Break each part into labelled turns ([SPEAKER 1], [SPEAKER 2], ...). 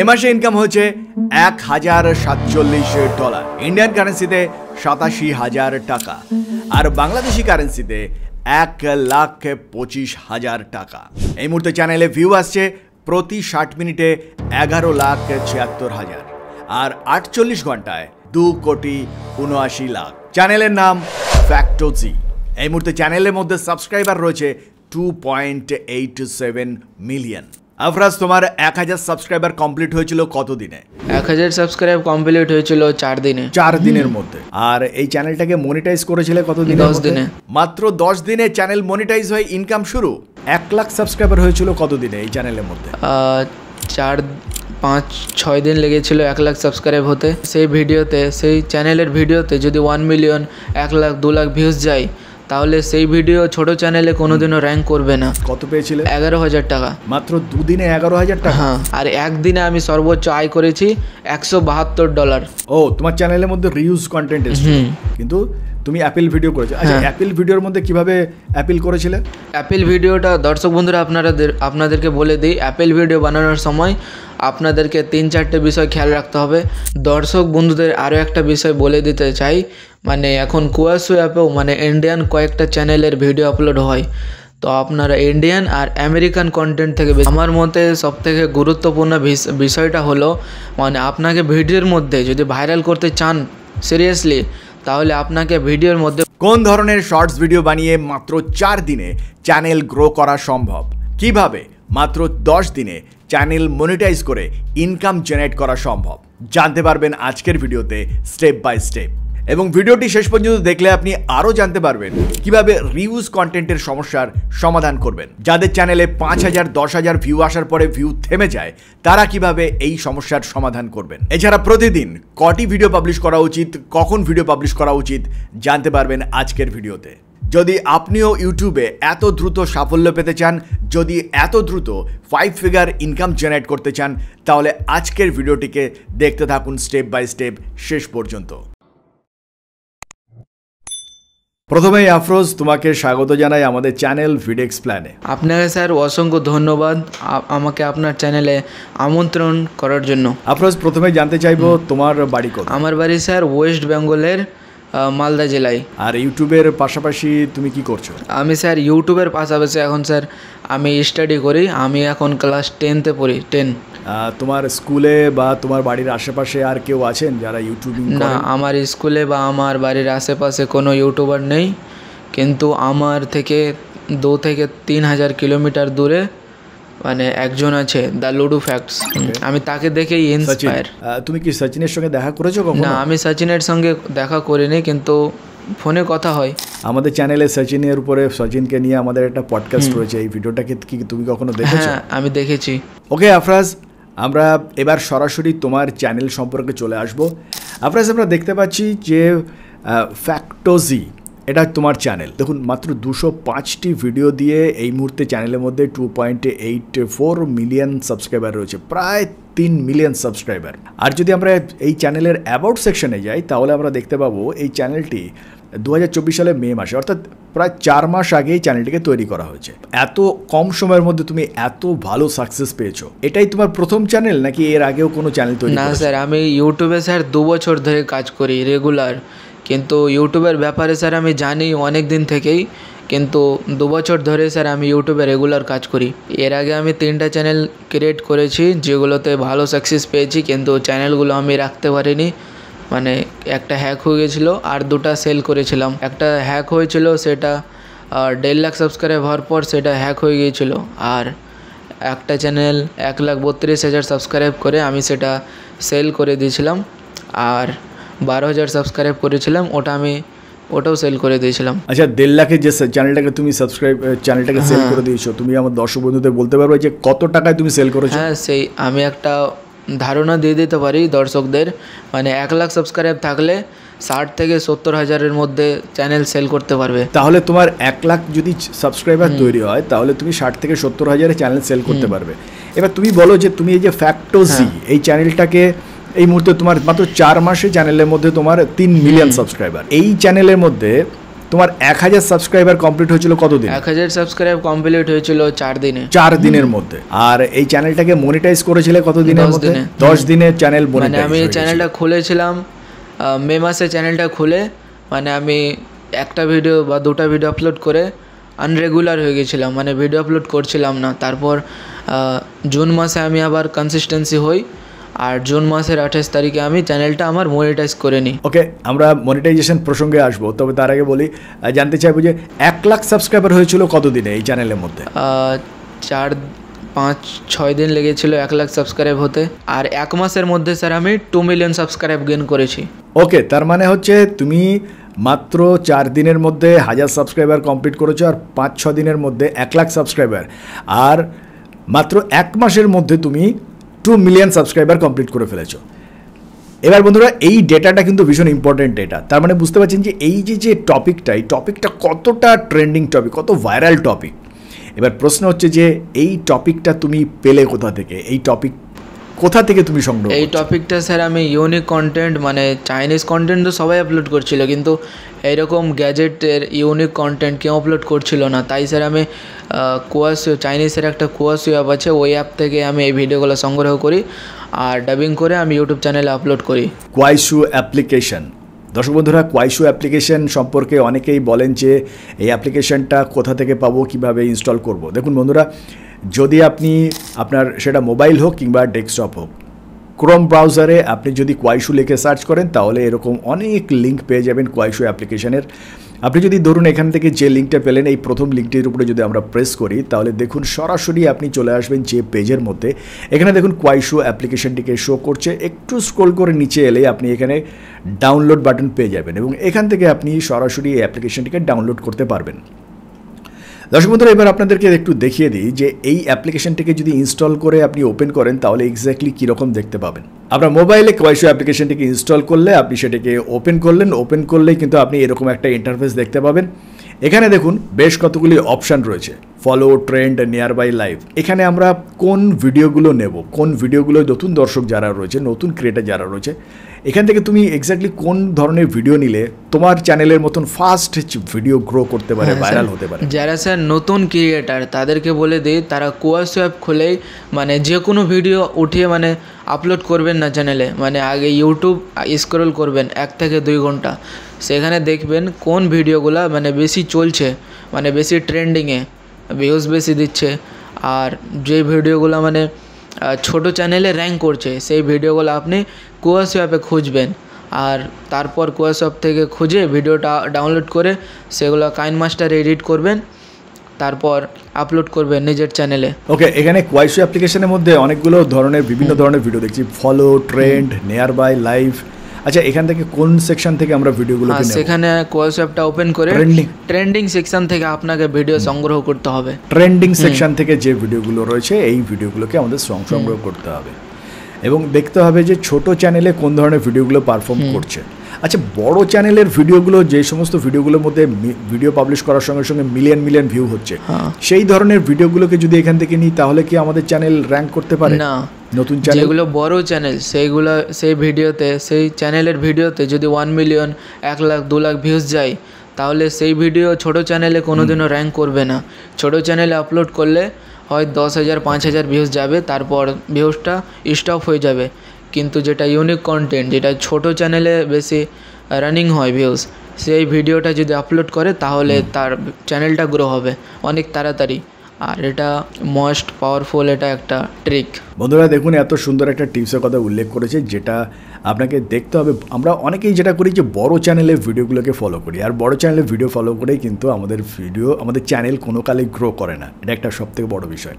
[SPEAKER 1] এ মাসে ইনকাম হয়েছে এক হাজার সাতচল্লিশ ডলার ইন্ডিয়ান কারেন্সিতে সাতাশি হাজার টাকা আর বাংলাদেশি কারেন্সিতে এক লাখ পঁচিশ হাজার টাকা এই মুহূর্তে চ্যানেলে ভিউ আসছে প্রতি ষাট মিনিটে এগারো লাখ ছিয়াত্তর হাজার আর আটচল্লিশ ঘন্টায় দু কোটি উনআশি লাখ চ্যানেলের নাম ফ্যাক্টোজি এই মুহূর্তে চ্যানেলের মধ্যে সাবস্ক্রাইবার রয়েছে two point eight seven million Afraz তোমার এক হাজার সাবস্ক্রাইবার কমপ্লিট হয়েছিল কতদিনে
[SPEAKER 2] এক হাজার সাবস্ক্রাইব কমপ্লিট হয়েছিল চার দিনে চার দিনের মধ্যে
[SPEAKER 1] আর এই চ্যানেলটাকে মনিটাইজ করেছিলে কতদিন দশ দিনে মাত্র দশ দিনে চ্যানেল মনিটাইজ হয়ে ইনকাম শুরু এক লাখ সাবস্ক্রাইবার হয়েছিল কতদিনে এই চ্যানেলের
[SPEAKER 2] মধ্যে চার পাঁচ ছয় দিন লেগেছিল এক লাখ সাবস্ক্রাইব হতে সেই ভিডিওতে সেই চ্যানেলের ভিডিওতে যদি ওয়ান মিলিয়ন এক লাখ দু লাখ ভিউজ যায় তাহলে সেই ভিডিও ছোট চ্যানেলে কোনোদিনও র্যাঙ্ক করবে না কত পেয়েছিলে এগারো হাজার টাকা মাত্র দুদিনে এগারো হাজার টাকা হ্যাঁ আর একদিনে আমি সর্বোচ্চ আয় করেছি একশো বাহাত্তর ডলার ও তোমার চ্যানেলের মধ্যে রিউজ কন্টেন্ট কিন্তু তুমি অ্যাপেল ভিডিও করেছো আচ্ছা অ্যাপেল ভিডিওর মধ্যে কিভাবে অ্যাপেল করেছিলে অ্যাপেল ভিডিওটা দর্শক বন্ধুরা আপনারা আপনাদেরকে বলে দিই অ্যাপেল ভিডিও বানানোর সময় আপনাদেরকে তিন চারটে বিষয় খেয়াল রাখতে হবে দর্শক বন্ধুদের আরও একটা বিষয় বলে দিতে চাই মানে এখন কুয়াশু অ্যাপেও মানে ইন্ডিয়ান কয়েকটা চ্যানেলের ভিডিও আপলোড হয় তো আপনারা ইন্ডিয়ান আর আমেরিকান কন্টেন্ট থেকে আমার মতে সবথেকে গুরুত্বপূর্ণ বিষয়টা হলো মানে আপনাকে ভিডিওর মধ্যে যদি ভাইরাল করতে চান সিরিয়াসলি তাহলে আপনাকে ভিডিওর মধ্যে কোন ধরনের শর্টস ভিডিও বানিয়ে মাত্র চার দিনে
[SPEAKER 1] চ্যানেল গ্রো করা সম্ভব কিভাবে মাত্র দশ দিনে চ্যানেল মনিটাইজ করে ইনকাম জেনারেট করা সম্ভব জানতে পারবেন আজকের ভিডিওতে স্টেপ বাই স্টেপ এবং ভিডিওটি শেষ পর্যন্ত দেখলে আপনি আরও জানতে পারবেন কিভাবে রিউজ কন্টেন্টের সমস্যার সমাধান করবেন যাদের চ্যানেলে পাঁচ হাজার দশ হাজার ভিউ আসার পরে ভিউ থেমে যায় তারা কিভাবে এই সমস্যার সমাধান করবেন এছাড়া প্রতিদিন কটি ভিডিও পাবলিশ করা উচিত কখন ভিডিও পাবলিশ করা উচিত জানতে পারবেন আজকের ভিডিওতে যদি আপনিও ইউটিউবে এত দ্রুত সাফল্য পেতে চান যদি এত দ্রুত ফাইভ ফিগার ইনকাম জেনারেট করতে চান তাহলে আজকের ভিডিওটিকে দেখতে থাকুন স্টেপ বাই স্টেপ শেষ পর্যন্ত
[SPEAKER 2] প্রথমেই আফরোজ তোমাকে স্বাগত জানাই আমাদের চ্যানেল ভিডেক্স প্ল্যানে আপনাকে স্যার অসংখ্য ধন্যবাদ আমাকে আপনার চ্যানেলে আমন্ত্রণ করার জন্য আফরোজ প্রথমে জানতে চাইবো তোমার বাড়ি কোথায় আমার বাড়ি স্যার ওয়েস্ট বেঙ্গলের মালদা জেলায় আর ইউটিউবের পাশাপাশি তুমি কি করছো আমি স্যার ইউটিউবের পাশাপাশি এখন স্যার আমি স্টাডি করি আমি এখন ক্লাস টেনতে পড়ি টেন তোমার স্কুলে বা তোমার বাড়ির আশেপাশে আর কেউ আছেন যারা ইউটিউব না আমার স্কুলে বা আমার বাড়ির আশেপাশে কোনো ইউটিউবার নেই কিন্তু আমার থেকে দু থেকে তিন হাজার কিলোমিটার দূরে মানে একজন আছে দ্য লুডু ফ্যাক্টস আমি তাকে দেখেই ইনসপায়ার তুমি কি সচিনের সঙ্গে দেখা করেছো না আমি সচিনের সঙ্গে দেখা করিনি কিন্তু ফোনে কথা হয়
[SPEAKER 1] আমাদের চ্যানেলে সচিনের উপরে সচিনকে নিয়ে আমাদের একটা পডকাস্ট রয়েছে এই ভিডিওটাকে কি তুমি কখনো দেখেছো হ্যাঁ আমি দেখেছি ওকে আফরাজ আমরা এবার সরাসরি তোমার চ্যানেল সম্পর্কে চলে আসব আপনার আমরা দেখতে পাচ্ছি যে ফ্যাক্টোজি এটা তোমার চ্যানেল দেখুন মাত্র দুশো পাঁচটি ভিডিও দিয়ে এই মুহূর্তে চ্যানেলের মধ্যে two point eight four million subscriber রয়েছে প্রায় তিন মিলিয়ন সাবস্ক্রাইবার আর যদি আমরা এই চ্যানেলের অ্যাবাউট সেকশনে যাই তাহলে আমরা দেখতে পাবো এই চ্যানেলটি দু সালে মে মাসে অর্থাৎ প্রায় চার মাস আগেই চ্যানেলটিকে তৈরি করা হয়েছে এত কম সময়ের মধ্যে তুমি এত ভালো সাকসেস পেয়েছো এটাই তোমার প্রথম চ্যানেল নাকি এর আগেও কোনো চ্যানেল তৈরি না স্যার
[SPEAKER 2] আমি ইউটিউবে স্যার দু বছর ধরে কাজ করি রেগুলার কিন্তু ইউটিউবের ব্যাপারে স্যার আমি জানি অনেক দিন থেকেই কিন্তু দু বছর ধরে স্যার আমি ইউটিউবে রেগুলার কাজ করি এর আগে আমি তিনটা চ্যানেল ক্রিয়েট করেছি যেগুলোতে ভালো সাকসেস পেয়েছি কিন্তু চ্যানেলগুলো আমি রাখতে পারিনি মানে একটা হ্যাক হয়ে গেছিলো আর দুটা সেল করেছিলাম একটা হ্যাক হয়েছিল সেটা দেড় লাখ সাবস্ক্রাইব হওয়ার পর সেটা হ্যাক হয়ে গিয়েছিলো আর একটা চ্যানেল এক লাখ বত্রিশ হাজার সাবস্ক্রাইব করে আমি সেটা সেল করে দিয়েছিলাম আর বারো হাজার সাবস্ক্রাইব করেছিলাম ওটা আমি ওটাও সেল করে দিয়েছিলাম
[SPEAKER 1] আচ্ছা দেড় লাখের যে চ্যানেলটাকে তুমি সাবস্ক্রাইব চ্যানেলটাকে সেল করে দিয়েছো তুমি আমার দর্শক বন্ধুদের বলতে পারবে যে কত টাকায় তুমি সেল করেছো
[SPEAKER 2] হ্যাঁ সেই আমি একটা ধারণা দিয়ে দিতে পারি দর্শকদের মানে এক লাখ সাবস্ক্রাইব থাকলে ষাট থেকে সত্তর হাজারের মধ্যে চ্যানেল সেল করতে পারবে
[SPEAKER 1] তাহলে তোমার এক লাখ যদি সাবস্ক্রাইবার তৈরি হয় তাহলে তুমি ষাট থেকে সত্তর হাজারে চ্যানেল সেল করতে পারবে এবার তুমি বলো যে তুমি এই যে ফ্যাক্টোজি এই চ্যানেলটাকে এই মুহূর্তে তোমার মাত্র চার মাসে চ্যানেলের মধ্যে তোমার তিন মিলিয়ন সাবস্ক্রাইবার এই চ্যানেলের মধ্যে তোমার এক হাজার সাবস্ক্রাইবার কমপ্লিট হয়েছিল কতদিন এক
[SPEAKER 2] হাজার সাবস্ক্রাইব কমপ্লিট হয়েছিল চার দিনে চার দিনের
[SPEAKER 1] মধ্যে আর এই চ্যানেলটাকে মনিটাইজ করেছিলে কতদিনের মধ্যে দশ দিনের চ্যানেল মানে আমি এই চ্যানেলটা
[SPEAKER 2] খুলেছিলাম মে মাসে চ্যানেলটা খুলে মানে আমি একটা ভিডিও বা দুটা ভিডিও আপলোড করে আনরেগুলার হয়ে গেছিলাম মানে ভিডিও আপলোড করছিলাম না তারপর জুন মাসে আমি আবার কনসিস্টেন্সি হই আর জুন মাসের আঠাশ তারিখে আমি চ্যানেলটা আমার মনিটাইজ করে নিই ওকে আমরা মনিটাইজেশন
[SPEAKER 1] প্রসঙ্গে আসবো তবে তার আগে বলি জানতে চাইবো যে এক লাখ সাবস্ক্রাইবার হয়েছিল কতদিনে এই চ্যানেলের মধ্যে
[SPEAKER 2] চার পাঁচ ছয় দিন লেগেছিল এক লাখ সাবস্ক্রাইব হতে আর এক মাসের মধ্যে স্যার আমি টু মিলিয়ন সাবস্ক্রাইব গেন করেছি
[SPEAKER 1] ওকে তার মানে হচ্ছে তুমি মাত্র চার দিনের মধ্যে হাজার সাবস্ক্রাইবার কমপ্লিট করেছো আর পাঁচ ছ দিনের মধ্যে এক লাখ সাবস্ক্রাইবার আর মাত্র এক মাসের মধ্যে তুমি টু মিলিয়ন সাবস্ক্রাইবার কমপ্লিট করে ফেলেছো এবার বন্ধুরা এই ডেটাটা কিন্তু ভীষণ ইম্পর্টেন্ট ডেটা তার মানে বুঝতে পারছেন যে এই যে যে টপিকটা এই টপিকটা কতটা ট্রেন্ডিং টপিক কত ভাইরাল টপিক এবার প্রশ্ন হচ্ছে যে এই টপিকটা তুমি পেলে কোথা থেকে এই টপিক কোথা থেকে তুমি সংগ্রহ এই
[SPEAKER 2] টপিকটা স্যার আমি ইউনিক কন্টেন্ট মানে চাইনিজ কন্টেন্ট তো সবাই আপলোড করছিল কিন্তু এইরকম গ্যাজেটের ইউনিক কন্টেন্ট কেউ আপলোড করছিল না তাই স্যার আমি চাইনিজ চাইনিজের একটা কোয়াসিও অ্যাপ আছে ওই অ্যাপ থেকে আমি এই ভিডিওগুলো সংগ্রহ করি আর ডাবিং করে আমি ইউটিউব চ্যানেলে আপলোড করি
[SPEAKER 1] কোয়াইসু অ্যাপ্লিকেশন দর্শক বন্ধুরা কোয়াইশো অ্যাপ্লিকেশন সম্পর্কে অনেকেই বলেন যে এই অ্যাপ্লিকেশনটা কোথা থেকে পাবো কিভাবে ইনস্টল করব দেখুন বন্ধুরা যদি আপনি আপনার সেটা মোবাইল হোক কিংবা ডেস্কটপ হোক ক্রোম ব্রাউজারে আপনি যদি কোয়াইশু লিখে সার্চ করেন তাহলে এরকম অনেক লিঙ্ক পেয়ে যাবেন কোয়াইশু অ্যাপ্লিকেশনের আপনি যদি ধরুন এখান থেকে যে লিঙ্কটা পেলেন এই প্রথম লিঙ্কটির উপরে যদি আমরা প্রেস করি তাহলে দেখুন সরাসরি আপনি চলে আসবেন যে পেজের মধ্যে এখানে দেখুন কোয়াইশো অ্যাপ্লিকেশনটিকে শো করছে একটু স্ক্রোল করে নিচে এলে আপনি এখানে ডাউনলোড বাটন পেয়ে যাবেন এবং এখান থেকে আপনি সরাসরি এই অ্যাপ্লিকেশনটিকে ডাউনলোড করতে পারবেন দর্শক বন্ধুরা এবার আপনাদেরকে একটু দেখিয়ে দিই যে এই অ্যাপ্লিকেশনটিকে যদি ইনস্টল করে আপনি ওপেন করেন তাহলে এক্স্যাক্টলি কীরকম দেখতে পাবেন আপনার মোবাইলে কোয়াইশো অ্যাপ্লিকেশনটিকে ইনস্টল করলে আপনি সেটাকে ওপেন করলেন ওপেন করলেই কিন্তু আপনি এরকম একটা ইন্টারফেস দেখতে পাবেন এখানে দেখুন বেশ কতগুলি অপশান রয়েছে follow trend nearby live এখানে আমরা কোন ভিডিওগুলো নেব কোন ভিডিওগুলো নতুন দর্শক যারা রয়েছে নতুন ক্রিয়েটার যারা রয়েছে এখান থেকে তুমি এক্স্যাক্টলি কোন ধরনের ভিডিও নিলে তোমার চ্যানেলের মতন ফাস্ট ভিডিও গ্রো করতে পারে ভাইরাল হ্যাঁ, হতে পারে
[SPEAKER 2] যারা স্যার নতুন ক্রিয়েটার তাদেরকে বলে দিই তারা কোয়াস অ্যাপ খুলেই মানে যে কোনো ভিডিও উঠিয়ে মানে আপলোড করবেন না চ্যানেলে মানে আগে ইউটিউব স্ক্রল করবেন এক থেকে দুই ঘন্টা সেখানে দেখবেন কোন ভিডিওগুলো মানে বেশি চলছে মানে বেশি ট্রেন্ডিংয়ে ভিউজ বেশি দিচ্ছে আর যে ভিডিওগুলো মানে ছোট চ্যানেলে র্যাঙ্ক করছে সেই ভিডিওগুলো আপনি কুয়াশ অ্যাপে খুঁজবেন আর তারপর কুয়াশ অ্যাপ থেকে খুঁজে ভিডিওটা ডাউনলোড করে সেগুলো কাইন মাস্টার এডিট করবেন তারপর আপলোড করবেন নিজের চ্যানেলে
[SPEAKER 1] ওকে এখানে কোয়াইশো অ্যাপ্লিকেশনের মধ্যে অনেকগুলো ধরনের বিভিন্ন ধরনের ভিডিও দেখছি follow trend nearby live আচ্ছা এখান থেকে কোন সেকশন থেকে আমরা ভিডিওগুলো হ্যাঁ, সেখানে
[SPEAKER 2] কোয়াস ওপেন করে ট্রেন্ডিং ট্রেন্ডিং সেকশন থেকে আপনাকে ভিডিও সংগ্রহ করতে হবে ট্রেন্ডিং সেকশন
[SPEAKER 1] থেকে যে ভিডিওগুলো রয়েছে এই ভিডিওগুলোকে আমাদের সংগ্রহ করতে হবে এবং দেখতে হবে যে ছোট চ্যানেলে কোন ধরনের ভিডিওগুলো পারফর্ম করছে আচ্ছা বড় চ্যানেলের ভিডিওগুলো যে সমস্ত ভিডিওগুলোর মধ্যে ভিডিও পাবলিশ করার সঙ্গে সঙ্গে মিলিয়ন মিলিয়ন ভিউ হচ্ছে হ্যাঁ। সেই ধরনের ভিডিওগুলোকে যদি এখান থেকে নিই তাহলে কি আমাদের চ্যানেল র্যাঙ্ক করতে পারে না নতুন চ্যানেল যেগুলো
[SPEAKER 2] বড় চ্যানেল সেইগুলো সেই ভিডিওতে সেই চ্যানেলের ভিডিওতে যদি ওয়ান মিলিয়ন এক লাখ দু লাখ ভিউজ যায় তাহলে সেই ভিডিও ছোট চ্যানেলে কোনোদিনও র্যাঙ্ক করবে না ছোট চ্যানেলে আপলোড করলে হয় দশ হাজার পাঁচ হাজার ভিউজ যাবে তারপর ভিউজটা স্টপ হয়ে যাবে কিন্তু যেটা ইউনিক কন্টেন্ট যেটা ছোট চ্যানেলে বেশি রানিং হয় ভিউজ সেই ভিডিওটা যদি আপলোড করে তাহলে তার চ্যানেলটা গ্রো হবে অনেক তাড়াতাড়ি আর এটা মোস্ট পাওয়ারফুল এটা একটা ট্রিক
[SPEAKER 1] বন্ধুরা দেখুন এত সুন্দর একটা টিপসের কথা উল্লেখ করেছে যেটা আপনাকে দেখতে হবে আমরা অনেকেই যেটা করি যে বড় চ্যানেলে ভিডিওগুলোকে ফলো করি আর বড় চ্যানেলে ভিডিও ফলো করে কিন্তু আমাদের ভিডিও আমাদের চ্যানেল কোনো কালে গ্রো করে না এটা একটা সবথেকে বড় বিষয়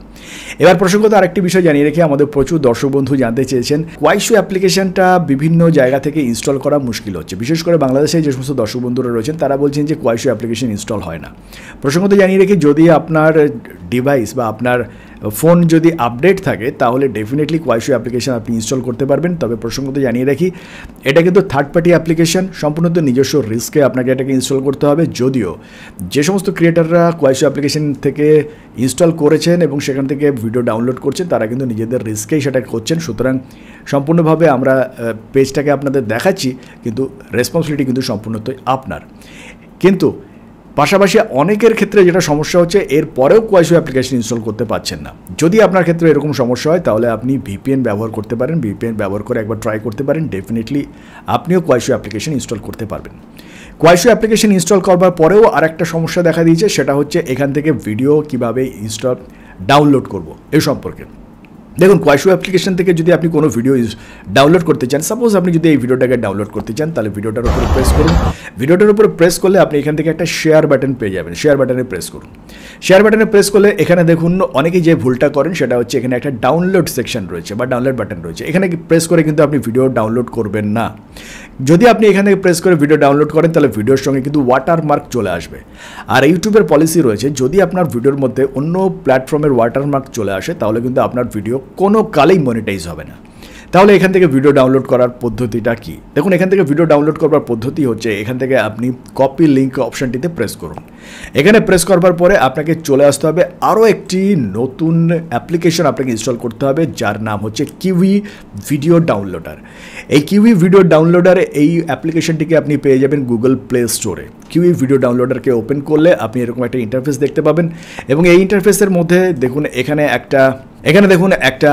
[SPEAKER 1] এবার প্রসঙ্গত আরেকটি বিষয় জানিয়ে রেখে আমাদের প্রচুর দর্শক বন্ধু জানতে চেয়েছেন কোয়াইশু অ্যাপ্লিকেশনটা বিভিন্ন জায়গা থেকে ইনস্টল করা মুশকিল হচ্ছে বিশেষ করে বাংলাদেশে যে সমস্ত দর্শক বন্ধুরা রয়েছেন তারা বলছেন যে কোয়াইশু অ্যাপ্লিকেশন ইনস্টল হয় না প্রসঙ্গত জানিয়ে রেখে যদি আপনার ডিভাইস বা আপনার ফোন যদি আপডেট থাকে তাহলে ডেফিনেটলি কোয়াইশো অ্যাপ্লিকেশান আপনি ইনস্টল করতে পারবেন তবে প্রসঙ্গত জানিয়ে রাখি এটা কিন্তু থার্ড পার্টি অ্যাপ্লিকেশান সম্পূর্ণ তো নিজস্ব রিস্কে আপনাকে এটাকে ইনস্টল করতে হবে যদিও যে সমস্ত ক্রিয়েটাররা কোয়াইশো অ্যাপ্লিকেশান থেকে ইনস্টল করেছেন এবং সেখান থেকে ভিডিও ডাউনলোড করছেন তারা কিন্তু নিজেদের রিস্কেই সেটা করছেন সুতরাং সম্পূর্ণভাবে আমরা পেজটাকে আপনাদের দেখাচ্ছি কিন্তু রেসপন্সিবিলিটি কিন্তু সম্পূর্ণতই আপনার কিন্তু পাশাপাশি অনেকের ক্ষেত্রে যেটা সমস্যা হচ্ছে এর পরেও কোয়াইশো অ্যাপ্লিকেশন ইনস্টল করতে পারছেন না যদি আপনার ক্ষেত্রে এরকম সমস্যা হয় তাহলে আপনি ভিপিএন ব্যবহার করতে পারেন ভিপিএন ব্যবহার করে একবার ট্রাই করতে পারেন ডেফিনেটলি আপনিও কোয়াইশো অ্যাপ্লিকেশন ইনস্টল করতে পারবেন কোয়াইশো অ্যাপ্লিকেশন ইনস্টল করবার পরেও আরেকটা সমস্যা দেখা দিয়েছে সেটা হচ্ছে এখান থেকে ভিডিও কিভাবে ইনস্টল ডাউনলোড করব এ সম্পর্কে দেখুন কয়েশো অ্যাপ্লিকেশন থেকে যদি আপনি কোনো ভিডিও ডাউনলোড করতে চান সাপোজ আপনি যদি এই ভিডিওটাকে ডাউনলোড করতে চান তাহলে ভিডিওটার উপরে প্রেস করুন ভিডিওটার উপরে প্রেস করলে আপনি এখান থেকে একটা শেয়ার বাটন পেয়ে যাবেন শেয়ার বাটনে প্রেস করুন শেয়ার বাটনে প্রেস করলে এখানে দেখুন অনেকেই যে ভুলটা করেন সেটা হচ্ছে এখানে একটা ডাউনলোড সেকশন রয়েছে বা ডাউনলোড বাটন রয়েছে এখানে প্রেস করে কিন্তু আপনি ভিডিও ডাউনলোড করবেন না যদি আপনি এখানে প্রেস করে ভিডিও ডাউনলোড করেন তাহলে ভিডিওর সঙ্গে কিন্তু ওয়াটারমার্ক চলে আসবে আর ইউটিউবের পলিসি রয়েছে যদি আপনার ভিডিওর মধ্যে অন্য প্ল্যাটফর্মের ওয়াটারমার্ক চলে আসে তাহলে কিন্তু আপনার ভিডিও কোনো কালেই মনিটাইজ হবে না তাহলে এখান থেকে ভিডিও ডাউনলোড করার পদ্ধতিটা কি দেখুন এখান থেকে ভিডিও ডাউনলোড করবার পদ্ধতি হচ্ছে এখান থেকে আপনি কপি লিঙ্ক অপশানটিতে প্রেস করুন এখানে প্রেস করবার পরে আপনাকে চলে আসতে হবে আরও একটি নতুন অ্যাপ্লিকেশন আপনাকে ইনস্টল করতে হবে যার নাম হচ্ছে কিউই ভিডিও ডাউনলোডার এই কিউই ভিডিও ডাউনলোডার এই অ্যাপ্লিকেশনটিকে আপনি পেয়ে যাবেন গুগল প্লে স্টোরে কিউই ভিডিও ডাউনলোডারকে ওপেন করলে আপনি এরকম একটা ইন্টারফেস দেখতে পাবেন এবং এই ইন্টারফেসের মধ্যে দেখুন এখানে একটা এখানে দেখুন একটা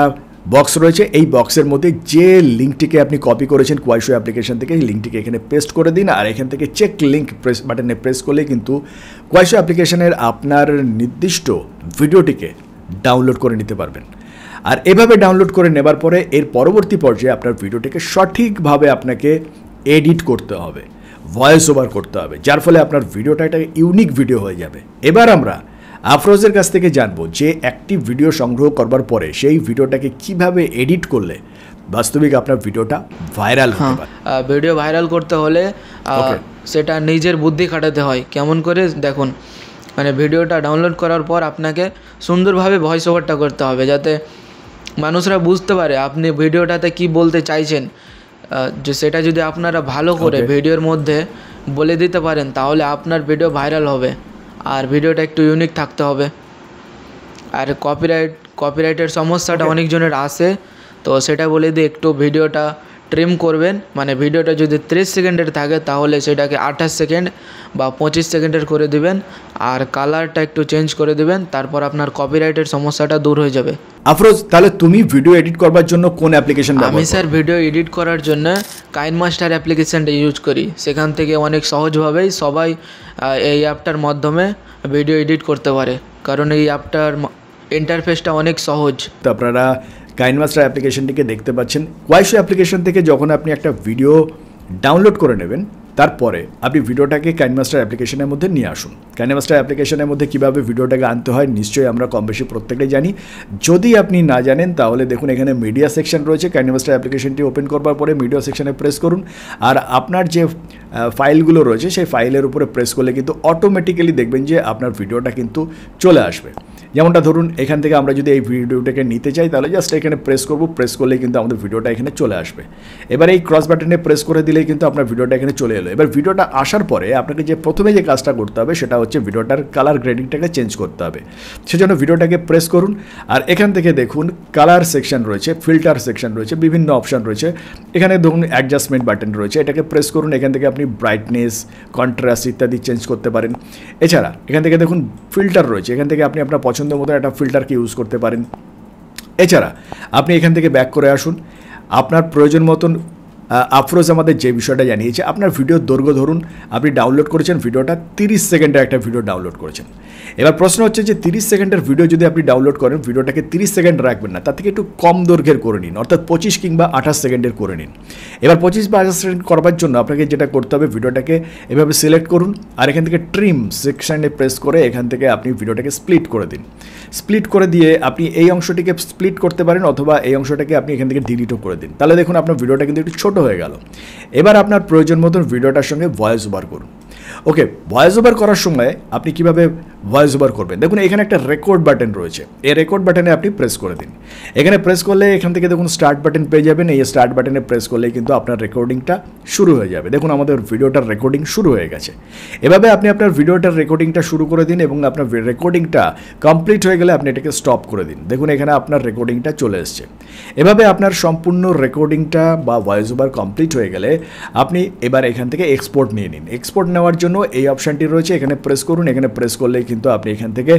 [SPEAKER 1] বক্স রয়েছে এই বক্সের মধ্যে যে লিঙ্কটিকে আপনি কপি করেছেন কোয়াইশো অ্যাপ্লিকেশন থেকে এই লিঙ্কটিকে এখানে পেস্ট করে দিন আর এখান থেকে চেক লিঙ্ক প্রেস বাটনে প্রেস করলে কিন্তু কোয়াইশো অ্যাপ্লিকেশনের আপনার নির্দিষ্ট ভিডিওটিকে ডাউনলোড করে নিতে পারবেন আর এভাবে ডাউনলোড করে নেবার পরে এর পরবর্তী পর্যায়ে আপনার ভিডিওটিকে সঠিকভাবে আপনাকে এডিট করতে হবে ভয়েস ওভার করতে হবে যার ফলে আপনার ভিডিওটা একটা ইউনিক ভিডিও হয়ে যাবে এবার আমরা আফরোজের কাছ থেকে জানবো যে একটি ভিডিও সংগ্রহ করবার পরে সেই ভিডিওটাকে কিভাবে এডিট করলে বাস্তবিক আপনার ভিডিওটা ভাইরাল হ্যাঁ,
[SPEAKER 2] ভিডিও ভাইরাল করতে হলে সেটা নিজের বুদ্ধি খাটাতে হয় কেমন করে দেখুন মানে ভিডিওটা ডাউনলোড করার পর আপনাকে সুন্দরভাবে ভয়েস ওভারটা করতে হবে যাতে মানুষরা বুঝতে পারে আপনি ভিডিওটাতে কি বলতে চাইছেন যে সেটা যদি আপনারা ভালো করে ভিডিওর মধ্যে বলে দিতে পারেন তাহলে আপনার ভিডিও ভাইরাল হবে আর ভিডিওটা একটু ইউনিক থাকতে হবে আর কপিরাইট কপিরাইটের সমস্যাটা অনেকজনের আসে তো সেটা বলে দিই একটু ভিডিওটা ট্রিম করবেন মানে ভিডিওটা যদি 30 সেকেন্ডের থাকে তাহলে সেটাকে আঠাশ সেকেন্ড বা পঁচিশ সেকেন্ডের করে দিবেন আর কালারটা একটু চেঞ্জ করে দিবেন তারপর আপনার কপিরাইটের সমস্যাটা দূর হয়ে যাবে
[SPEAKER 1] আফরোজ তাহলে তুমি ভিডিও এডিট করবার জন্য কোন অ্যাপ্লিকেশন আমি স্যার
[SPEAKER 2] ভিডিও এডিট করার জন্য কাইন মাস্টার অ্যাপ্লিকেশনটা ইউজ করি সেখান থেকে অনেক সহজভাবেই সবাই এই অ্যাপটার মাধ্যমে ভিডিও এডিট করতে পারে কারণ এই অ্যাপটার ইন্টারফেসটা অনেক সহজ তো আপনারা কাইনমাস্টার অ্যাপ্লিকেশনটিকে দেখতে পাচ্ছেন
[SPEAKER 1] কোয়াইশো অ্যাপ্লিকেশন থেকে যখন আপনি একটা ভিডিও ডাউনলোড করে নেবেন তারপরে আপনি ভিডিওটাকে ক্যানভাস্টার অ্যাপ্লিকেশনের মধ্যে নিয়ে আসুন ক্যানভাস্টার অ্যাপ্লিকেশনের মধ্যে কীভাবে ভিডিওটাকে আনতে হয় নিশ্চয়ই আমরা কম বেশি প্রত্যেকটাই জানি যদি আপনি না জানেন তাহলে দেখুন এখানে মিডিয়া সেকশন রয়েছে ক্যানভাস্টার অ্যাপ্লিকেশনটি ওপেন করবার পরে মিডিয়া সেকশনে প্রেস করুন আর আপনার যে ফাইলগুলো রয়েছে সেই ফাইলের উপরে প্রেস করলে কিন্তু অটোমেটিক্যালি দেখবেন যে আপনার ভিডিওটা কিন্তু চলে আসবে যেমনটা ধরুন এখান থেকে আমরা যদি এই ভিডিওটাকে নিতে চাই তাহলে জাস্ট এখানে প্রেস করব প্রেস করলে কিন্তু আমাদের ভিডিওটা এখানে চলে আসবে এবার এই ক্রস বাটনে প্রেস করে দিলেই কিন্তু আপনার ভিডিওটা এখানে চলে এলো এলো এবার ভিডিওটা আসার পরে আপনাকে যে প্রথমে যে কাজটা করতে হবে সেটা হচ্ছে ভিডিওটার কালার গ্রেডিংটাকে চেঞ্জ করতে হবে সেজন্য ভিডিওটাকে প্রেস করুন আর এখান থেকে দেখুন কালার সেকশন রয়েছে ফিল্টার সেকশন রয়েছে বিভিন্ন অপশান রয়েছে এখানে ধরুন অ্যাডজাস্টমেন্ট বাটন রয়েছে এটাকে প্রেস করুন এখান থেকে আপনি ব্রাইটনেস কন্ট্রাস্ট ইত্যাদি চেঞ্জ করতে পারেন এছাড়া এখান থেকে দেখুন ফিল্টার রয়েছে এখান থেকে আপনি আপনার পছন্দ মতো একটা ফিল্টারকে ইউজ করতে পারেন এছাড়া আপনি এখান থেকে ব্যাক করে আসুন আপনার প্রয়োজন মতন আফরোজ আমাদের যে বিষয়টা জানিয়েছে আপনার ভিডিওর দৈর্ঘ্য ধরুন আপনি ডাউনলোড করেছেন ভিডিওটা তিরিশ সেকেন্ডের একটা ভিডিও ডাউনলোড করেছেন এবার প্রশ্ন হচ্ছে যে তিরিশ সেকেন্ডের ভিডিও যদি আপনি ডাউনলোড করেন ভিডিওটাকে তিরিশ সেকেন্ড রাখবেন না তার থেকে একটু কম দৈর্ঘ্যের করে নিন অর্থাৎ পঁচিশ কিংবা আঠাশ সেকেন্ডের করে নিন এবার পঁচিশ বা আঠাশ সেকেন্ড করবার জন্য আপনাকে যেটা করতে হবে ভিডিওটাকে এভাবে সিলেক্ট করুন আর এখান থেকে ট্রিম সেকশানে প্রেস করে এখান থেকে আপনি ভিডিওটাকে স্প্লিট করে দিন স্প্লিট করে দিয়ে আপনি এই অংশটিকে স্প্লিট করতে পারেন অথবা এই অংশটাকে আপনি এখান থেকে ডিলিটও করে দিন তাহলে দেখুন আপনার ভিডিওটা কিন্তু একটু ছোট ছোট হয়ে গেল এবার আপনার প্রয়োজন মতন ভিডিওটার সঙ্গে ভয়েস ওভার করুন ওকে ভয়েস ওভার করার সময় আপনি কিভাবে ভয়েস ওভার করবেন দেখুন এখানে একটা রেকর্ড বাটন রয়েছে এই রেকর্ড বাটনে আপনি প্রেস করে দিন এখানে প্রেস করলে এখান থেকে দেখুন স্টার্ট বাটন পেয়ে যাবেন এই স্টার্ট বাটনে প্রেস করলে কিন্তু আপনার রেকর্ডিংটা শুরু হয়ে যাবে দেখুন আমাদের ভিডিওটার রেকর্ডিং শুরু হয়ে গেছে এভাবে আপনি আপনার ভিডিওটার রেকর্ডিংটা শুরু করে দিন এবং আপনার রেকর্ডিংটা কমপ্লিট হয়ে গেলে আপনি এটাকে স্টপ করে দিন দেখুন এখানে আপনার রেকর্ডিংটা চলে এসছে এভাবে আপনার সম্পূর্ণ রেকর্ডিংটা বা ভয়েস ওভার কমপ্লিট হয়ে গেলে আপনি এবার এখান থেকে এক্সপোর্ট নিয়ে নিন এক্সপোর্ট নেওয়ার জন্য এই অপশানটি রয়েছে এখানে প্রেস করুন এখানে প্রেস করলে কিন্তু আপনি এখান থেকে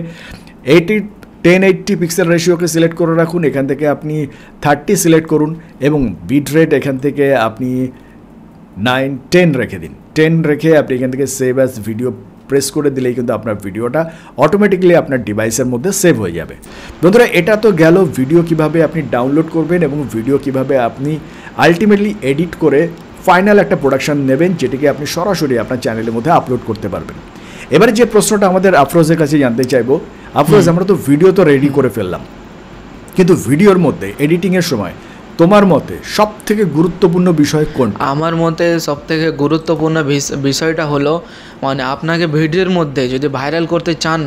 [SPEAKER 1] এইটি টেন এইটটি পিক্সেল রেশিওকে সিলেক্ট করে রাখুন এখান থেকে আপনি থার্টি সিলেক্ট করুন এবং বিট রেট এখান থেকে আপনি নাইন টেন রেখে দিন টেন রেখে আপনি এখান থেকে সেভ অ্যাস ভিডিও প্রেস করে দিলেই কিন্তু আপনার ভিডিওটা অটোমেটিকলি আপনার ডিভাইসের মধ্যে সেভ হয়ে যাবে বন্ধুরা এটা তো গেল ভিডিও কিভাবে আপনি ডাউনলোড করবেন এবং ভিডিও কিভাবে আপনি আলটিমেটলি এডিট করে ফাইনাল একটা প্রোডাকশান নেবেন যেটিকে আপনি সরাসরি আপনার চ্যানেলের মধ্যে আপলোড করতে পারবেন এবারে যে প্রশ্নটা আমাদের আফরোজের কাছে জানতে চাইবো আফরোজ আমরা তো ভিডিও তো রেডি করে ফেললাম কিন্তু ভিডিওর মধ্যে এডিটিংয়ের সময় তোমার মতে
[SPEAKER 2] সব থেকে গুরুত্বপূর্ণ বিষয় কোন আমার মতে সব থেকে গুরুত্বপূর্ণ বিষয়টা হলো মানে আপনাকে ভিডিওর মধ্যে যদি ভাইরাল করতে চান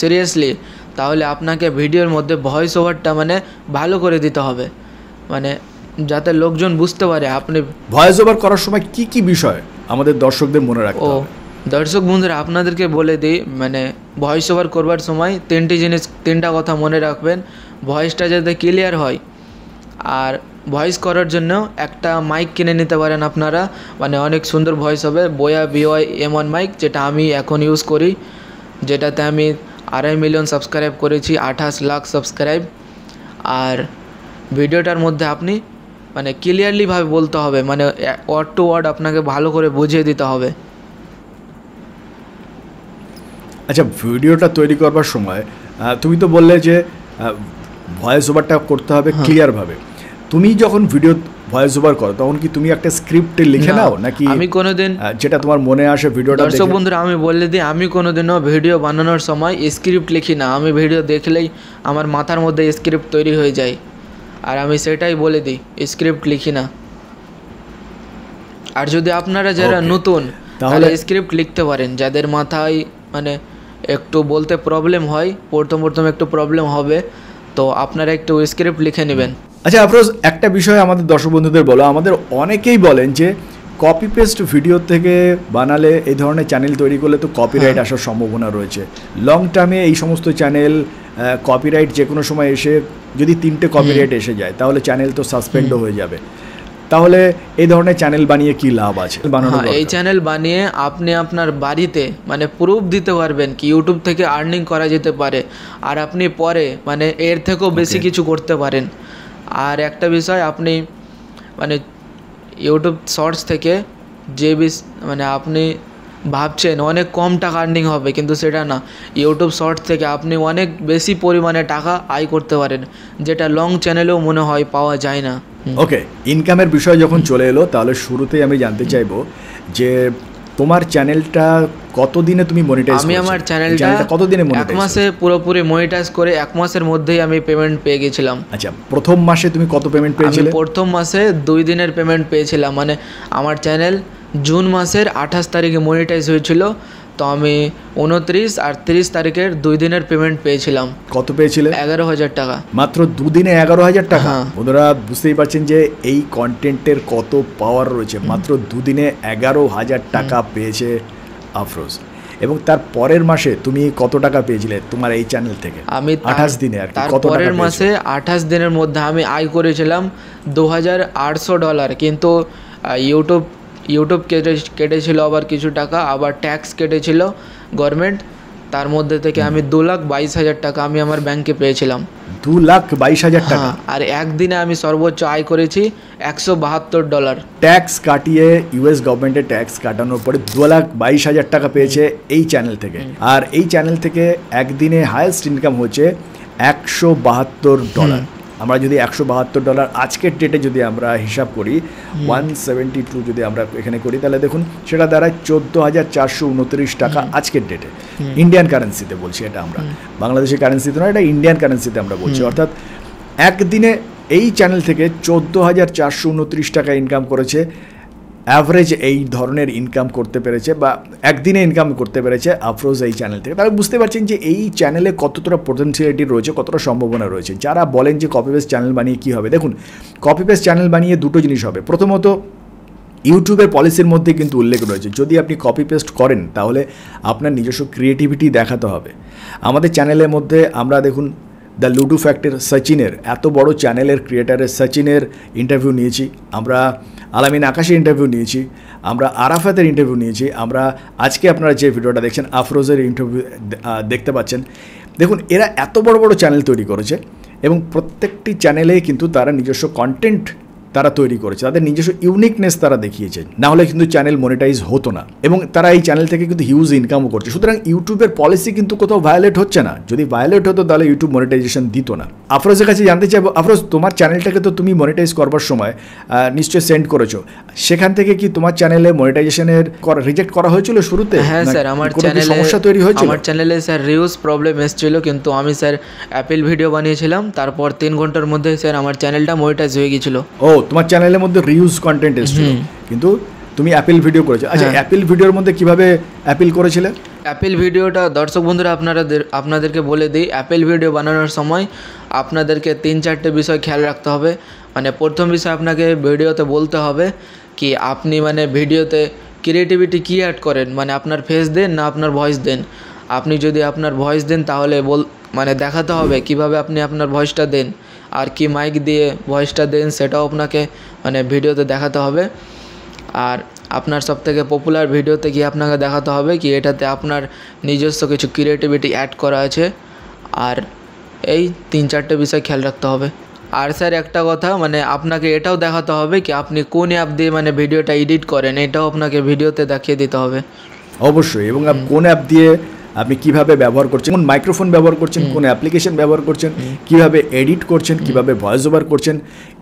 [SPEAKER 2] সিরিয়াসলি তাহলে আপনাকে ভিডিওর মধ্যে ভয়েস ওভারটা মানে ভালো করে দিতে হবে মানে যাতে লোকজন বুঝতে পারে আপনি ভয়েস
[SPEAKER 1] ওভার করার সময় কি কি বিষয় আমাদের দর্শকদের মনে রাখতে হবে
[SPEAKER 2] দর্শক বন্ধুরা আপনাদেরকে বলে দিই মানে ভয়েস ওভার করবার সময় তিনটি জিনিস তিনটা কথা মনে রাখবেন ভয়েসটা যাতে ক্লিয়ার হয় আর ভয়েস করার জন্য একটা মাইক কিনে নিতে পারেন আপনারা মানে অনেক সুন্দর ভয়েস হবে Boya BY M one mic যেটা আমি এখন ইউজ করি যেটাতে আমি আড়াই মিলিয়ন সাবস্ক্রাইব করেছি আঠাশ লাখ সাবস্ক্রাইব আর ভিডিওটার মধ্যে আপনি মানে ক্লিয়ারলিভাবে বলতে হবে মানে ওয়ার্ড টু ওয়ার্ড আপনাকে ভালো করে বুঝিয়ে দিতে হবে
[SPEAKER 1] আচ্ছা ভিডিওটা তৈরি করবার সময় তুমি তো বললে যে ভয়েস ওভারটা করতে হবে ক্লিয়ারভাবে তুমি যখন ভিডিও ভয়েস ওভার করো তখন কি তুমি একটা স্ক্রিপ্ট লিখে নাও নাকি আমি কোনোদিন যেটা তোমার মনে আসে ভিডিওটা দর্শক বন্ধুরা
[SPEAKER 2] আমি বলে দিই আমি কোনোদিনও ভিডিও বানানোর সময় স্ক্রিপ্ট লিখি না আমি ভিডিও দেখলেই আমার মাথার মধ্যে স্ক্রিপ্ট তৈরি হয়ে যায় আর আমি সেটাই বলে দিই স্ক্রিপ্ট লিখি না আর যদি আপনারা যারা নতুন তাহলে স্ক্রিপ্ট লিখতে পারেন যাদের মাথায় মানে একটু বলতে প্রবলেম হয় প্রথম প্রথম একটু প্রবলেম হবে তো আপনারা একটু স্ক্রিপ্ট লিখে নেবেন
[SPEAKER 1] আচ্ছা আফরোজ একটা বিষয় আমাদের দর্শক বন্ধুদের বলো আমাদের অনেকেই বলেন যে কপি পেস্ট ভিডিও থেকে বানালে এই ধরনের চ্যানেল তৈরি করলে তো কপিরাইট হ্যাঁ। আসার সম্ভাবনা রয়েছে লং টার্মে এই সমস্ত চ্যানেল কপিরাইট যে কোনো সময় এসে যদি তিনটে কপিরাইট এসে যায় তাহলে চ্যানেল তো সাসপেন্ডও হয়ে যাবে তাহলে এই ধরনের চ্যানেল বানিয়ে কি লাভ আছে হ্যাঁ, বানানো
[SPEAKER 2] এই চ্যানেল বানিয়ে আপনি আপনার বাড়িতে মানে প্রুফ দিতে পারবেন কি ইউটিউব থেকে আর্নিং করা যেতে পারে আর আপনি পরে মানে এর থেকেও বেশি কিছু করতে পারেন আর একটা বিষয় আপনি মানে ইউটিউব শর্টস থেকে যে বিষ মানে আপনি ভাবছেন অনেক কম টাকা আর্নিং হবে কিন্তু সেটা না ইউটিউব শর্ট থেকে আপনি অনেক বেশি পরিমাণে টাকা আয় করতে পারেন যেটা লং চ্যানেলেও মনে হয় পাওয়া যায় না ওকে
[SPEAKER 1] ইনকামের বিষয় যখন চলে এলো তাহলে শুরুতেই আমি জানতে চাইবো যে তোমার চ্যানেলটা কতদিনে তুমি মনিটাইজ আমি আমার চ্যানেলটা কতদিনে এক মাসে
[SPEAKER 2] পুরোপুরি মনিটাইজ করে এক মাসের মধ্যেই আমি পেমেন্ট পেয়ে গেছিলাম আচ্ছা
[SPEAKER 1] প্রথম মাসে তুমি কত পেমেন্ট পেয়েছিলে
[SPEAKER 2] প্রথম মাসে দুই দিনের পেমেন্ট পেয়েছিলাম মানে আমার চ্যানেল জুন মাসের আঠাশ তারিখে মনিটাইজ হয়েছিল তো আমি উনত্রিশ আর ত্রিশ তারিখের দুই দিনের পেমেন্ট পেয়েছিলাম কত পেয়েছিলে এগারো হাজার টাকা
[SPEAKER 1] মাত্র দুদিনে এগারো হাজার টাকা ওনারা হ্যাঁ। বুঝতেই পারছেন যে এই কন্টেন্টের কত পাওয়ার রয়েছে মাত্র দুদিনে এগারো হাজার টাকা পেয়েছে আফরোজ এবং তার পরের মাসে তুমি কত টাকা পেয়েছিলে তোমার এই চ্যানেল থেকে আমি আঠাশ দিনে আর কত পরের মাসে
[SPEAKER 2] আঠাশ দিনের মধ্যে আমি আয় করেছিলাম দু হাজার আটশো ডলার কিন্তু ইউটিউব ইউটিউব কেটে কেটেছিলো আবার কিছু টাকা আবার ট্যাক্স কেটেছিল গভর্নমেন্ট তার মধ্যে থেকে আমি দু লাখ বাইশ হাজার টাকা আমি আমার ব্যাংকে পেয়েছিলাম দু লাখ
[SPEAKER 1] বাইশ হাজার টাকা
[SPEAKER 2] হ্যাঁ, আর একদিনে আমি সর্বোচ্চ আয় করেছি
[SPEAKER 1] একশো বাহাত্তর ডলার ট্যাক্স কাটিয়ে ইউএস গভর্নমেন্টের ট্যাক্স কাটানোর পরে দু লাখ বাইশ হাজার টাকা পেয়েছে এই চ্যানেল থেকে আর এই চ্যানেল থেকে একদিনে হায়েস্ট ইনকাম হচ্ছে একশো বাহাত্তর ডলার আমরা যদি একশো বাহাত্তর ডলার আজকের ডেটে যদি আমরা হিসাব করি ওয়ান সেভেন্টি টু যদি আমরা এখানে করি তাহলে দেখুন সেটা দাঁড়ায় চোদ্দো হাজার চারশো উনত্রিশ টাকা আজকের ডেটে ইন্ডিয়ান কারেন্সিতে বলছি এটা আমরা বাংলাদেশের কারেন্সিতে নয় এটা ইন্ডিয়ান কারেন্সিতে আমরা বলছি অর্থাৎ একদিনে এই চ্যানেল থেকে চোদ্দো হাজার চারশো উনত্রিশ টাকা ইনকাম করেছে অ্যাভারেজ এই ধরনের ইনকাম করতে পেরেছে বা একদিনে ইনকাম করতে পেরেছে আফরোজ এই চ্যানেল থেকে তাহলে বুঝতে পারছেন যে এই চ্যানেলে কতটা পোটেন্সিয়ালিটি রয়েছে কতটা সম্ভাবনা রয়েছে যারা বলেন যে কপি পেস্ট চ্যানেল বানিয়ে কী হবে দেখুন কপি পেস্ট চ্যানেল বানিয়ে দুটো জিনিস হবে প্রথমত ইউটিউবের পলিসির মধ্যে কিন্তু উল্লেখ রয়েছে যদি আপনি কপি পেস্ট করেন তাহলে আপনার নিজস্ব ক্রিয়েটিভিটি দেখাতে হবে আমাদের চ্যানেলের মধ্যে আমরা দেখুন দ্য লুডু ফ্যাক্টের সচিনের এত বড় চ্যানেলের ক্রিয়েটারের সচিনের ইন্টারভিউ নিয়েছি আমরা আলামিন আকাশের ইন্টারভিউ নিয়েছি আমরা আরাফাতের ইন্টারভিউ নিয়েছি আমরা আজকে আপনারা যে ভিডিওটা দেখছেন আফরোজের ইন্টারভিউ দেখতে পাচ্ছেন দেখুন এরা এত বড় বড় চ্যানেল তৈরি করেছে এবং প্রত্যেকটি চ্যানেলে কিন্তু তারা নিজস্ব কন্টেন্ট তারা তৈরি করেছে তাদের নিজস্ব ইউনিকনেস তারা দেখিয়েছে না হলে কিন্তু চ্যানেল মনিটাইজ হতো না এবং তারা এই চ্যানেল থেকে কিন্তু হিউজ ইনকামও করছে সুতরাং ইউটিউবের পলিসি কিন্তু কোথাও ভায়োলেট হচ্ছে না যদি ভায়োলেট হতো তাহলে ইউটিউব মনিটাইজেশন দিত না আফরোজের কাছে জানতে চাইবো আফরোজ তোমার চ্যানেলটাকে তো তুমি মনিটাইজ করবার সময় নিশ্চয়ই সেন্ড করেছো সেখান থেকে কি তোমার চ্যানেলে মনিটাইজেশনের রিজেক্ট করা হয়েছিল শুরুতে হ্যাঁ স্যার আমার চ্যানেলে সমস্যা তৈরি হয়েছিল আমার
[SPEAKER 2] চ্যানেলে স্যার রিউজ প্রবলেম এসেছিল কিন্তু আমি স্যার অ্যাপেল ভিডিও বানিয়েছিলাম তারপর তিন ঘন্টার মধ্যে স্যার আমার চ্যানেলটা মনিটাইজ হয়ে গিয়েছিল ও তোমার চ্যানেলের
[SPEAKER 1] মধ্যে রিউজ কন্টেন্ট এসেছিল কিন্তু তুমি অ্যাপেল ভিডিও করেছো আচ্ছা অ্যাপেল ভিডিওর মধ্যে কিভাবে অ্যাপিল করেছিলে
[SPEAKER 2] অ্যাপেল ভিডিওটা দর্শক বন্ধুরা আপনারা আপনাদেরকে বলে দিই অ্যাপেল ভিডিও বানানোর সময় আপনাদেরকে তিন চারটে বিষয় খেয়াল রাখতে হবে মানে প্রথম বিষয় আপনাকে ভিডিওতে বলতে হবে কি আপনি মানে ভিডিওতে ক্রিয়েটিভিটি কী অ্যাড করেন মানে আপনার ফেস দেন না আপনার ভয়েস দেন আপনি যদি আপনার ভয়েস দেন তাহলে বল মানে দেখাতে হবে কিভাবে আপনি আপনার ভয়েসটা দেন আর কি মাইক দিয়ে ভয়েসটা দেন সেটাও আপনাকে মানে ভিডিওতে দেখাতে হবে আর আপনার সবথেকে পপুলার ভিডিওতে গিয়ে আপনাকে দেখাতে হবে কি এটাতে আপনার নিজস্ব কিছু ক্রিয়েটিভিটি অ্যাড করা আছে আর এই তিন চারটে বিষয় খেয়াল রাখতে হবে আর স্যার একটা কথা মানে আপনাকে এটাও দেখাতে হবে কি আপনি কোন অ্যাপ দিয়ে মানে ভিডিওটা এডিট করেন এটাও আপনাকে ভিডিওতে দেখিয়ে দিতে হবে
[SPEAKER 1] অবশ্যই এবং কোন অ্যাপ দিয়ে আপনি কিভাবে ব্যবহার করছেন কোন মাইক্রোফোন ব্যবহার করছেন কোন অ্যাপ্লিকেশন ব্যবহার করছেন কিভাবে এডিট করছেন কিভাবে ভয়েস ওভার করছেন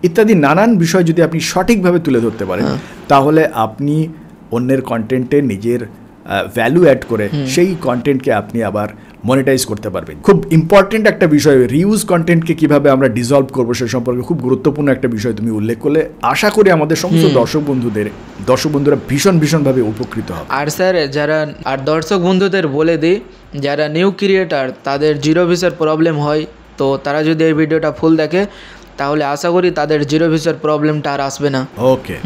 [SPEAKER 1] ইত্যাদি নানান বিষয় যদি আপনি সঠিকভাবে তুলে ধরতে পারেন হ্যাঁ। তাহলে আপনি অন্যের কন্টেন্টে নিজের ভ্যালু অ্যাড করে সেই কন্টেন্টকে আপনি আবার মনিটাইজ করতে পারবেন খুব ইম্পর্টেন্ট একটা বিষয় রিউজ কন্টেন্টকে কিভাবে আমরা ডিজলভ করবো সে সম্পর্কে খুব গুরুত্বপূর্ণ একটা বিষয় তুমি উল্লেখ করলে আশা করি
[SPEAKER 2] আমাদের সমস্ত দর্শক
[SPEAKER 1] বন্ধুদের দর্শক বন্ধুরা ভীষণ ভীষণভাবে উপকৃত হবে
[SPEAKER 2] আর স্যার যারা আর দর্শক বন্ধুদের বলে দিই যারা নিউ ক্রিয়েটার তাদের জিরো ভিসার প্রবলেম হয় তো তারা যদি এই ভিডিওটা ফুল দেখে তাহলে আশা করি তাদের জিরো ভিসার প্রবলেমটা আর আসবে না ওকে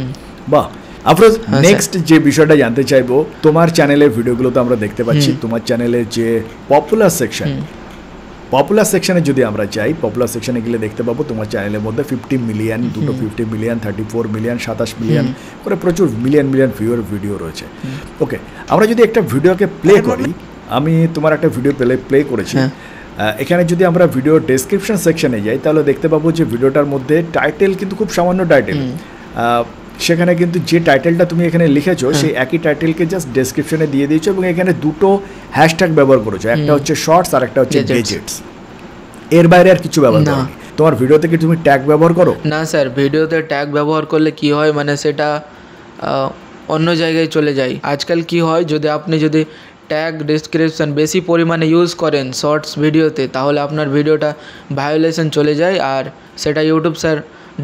[SPEAKER 1] বাহ আফরোজ হ্যাঁ, নেক্সট যে বিষয়টা জানতে চাইবো তোমার চ্যানেলের ভিডিওগুলো তো আমরা দেখতে পাচ্ছি তোমার চ্যানেলের যে পপুলার সেকশন পপুলার সেকশনে যদি আমরা যাই পপুলার সেকশনে গেলে দেখতে পাবো তোমার চ্যানেলের মধ্যে ফিফটি মিলিয়ন দুটো fifty million thirty four million সাতাশ মিলিয়ন করে প্রচুর মিলিয়ন মিলিয়ন ভিউর ভিডিও রয়েছে ওকে আমরা যদি একটা ভিডিওকে প্লে করি আমি তোমার একটা ভিডিও প্লে প্লে করেছি হ্যাঁ। এখানে যদি আমরা ভিডিও ডেসক্রিপশন সেকশনে যাই তাহলে দেখতে পাবো যে ভিডিওটার মধ্যে টাইটেল কিন্তু খুব সামান্য টাইটেল সেখানে কিন্তু যে টাইটেলটা তুমি এখানে লিখেছো সেই একই টাইটেলকে জাস্ট ডেসক্রিপশনে দিয়ে দিয়েছো এবং এখানে দুটো হ্যাশট্যাগ ব্যবহার করেছো একটা হচ্ছে শর্টস আর একটা হচ্ছে গেজেটস এর বাইরে আর কিছু ব্যবহার না তোমার ভিডিওতে কি তুমি ট্যাগ ব্যবহার করো
[SPEAKER 2] না স্যার ভিডিওতে ট্যাগ ব্যবহার করলে কি হয় মানে সেটা অন্য জায়গায় চলে যায় আজকাল কি হয় যদি আপনি যদি ট্যাগ ডিসক্রিপশন বেশি পরিমাণে ইউজ করেন শর্টস ভিডিওতে তাহলে আপনার ভিডিওটা ভায়োলেশন চলে যায় আর সেটা ইউটিউব স্যার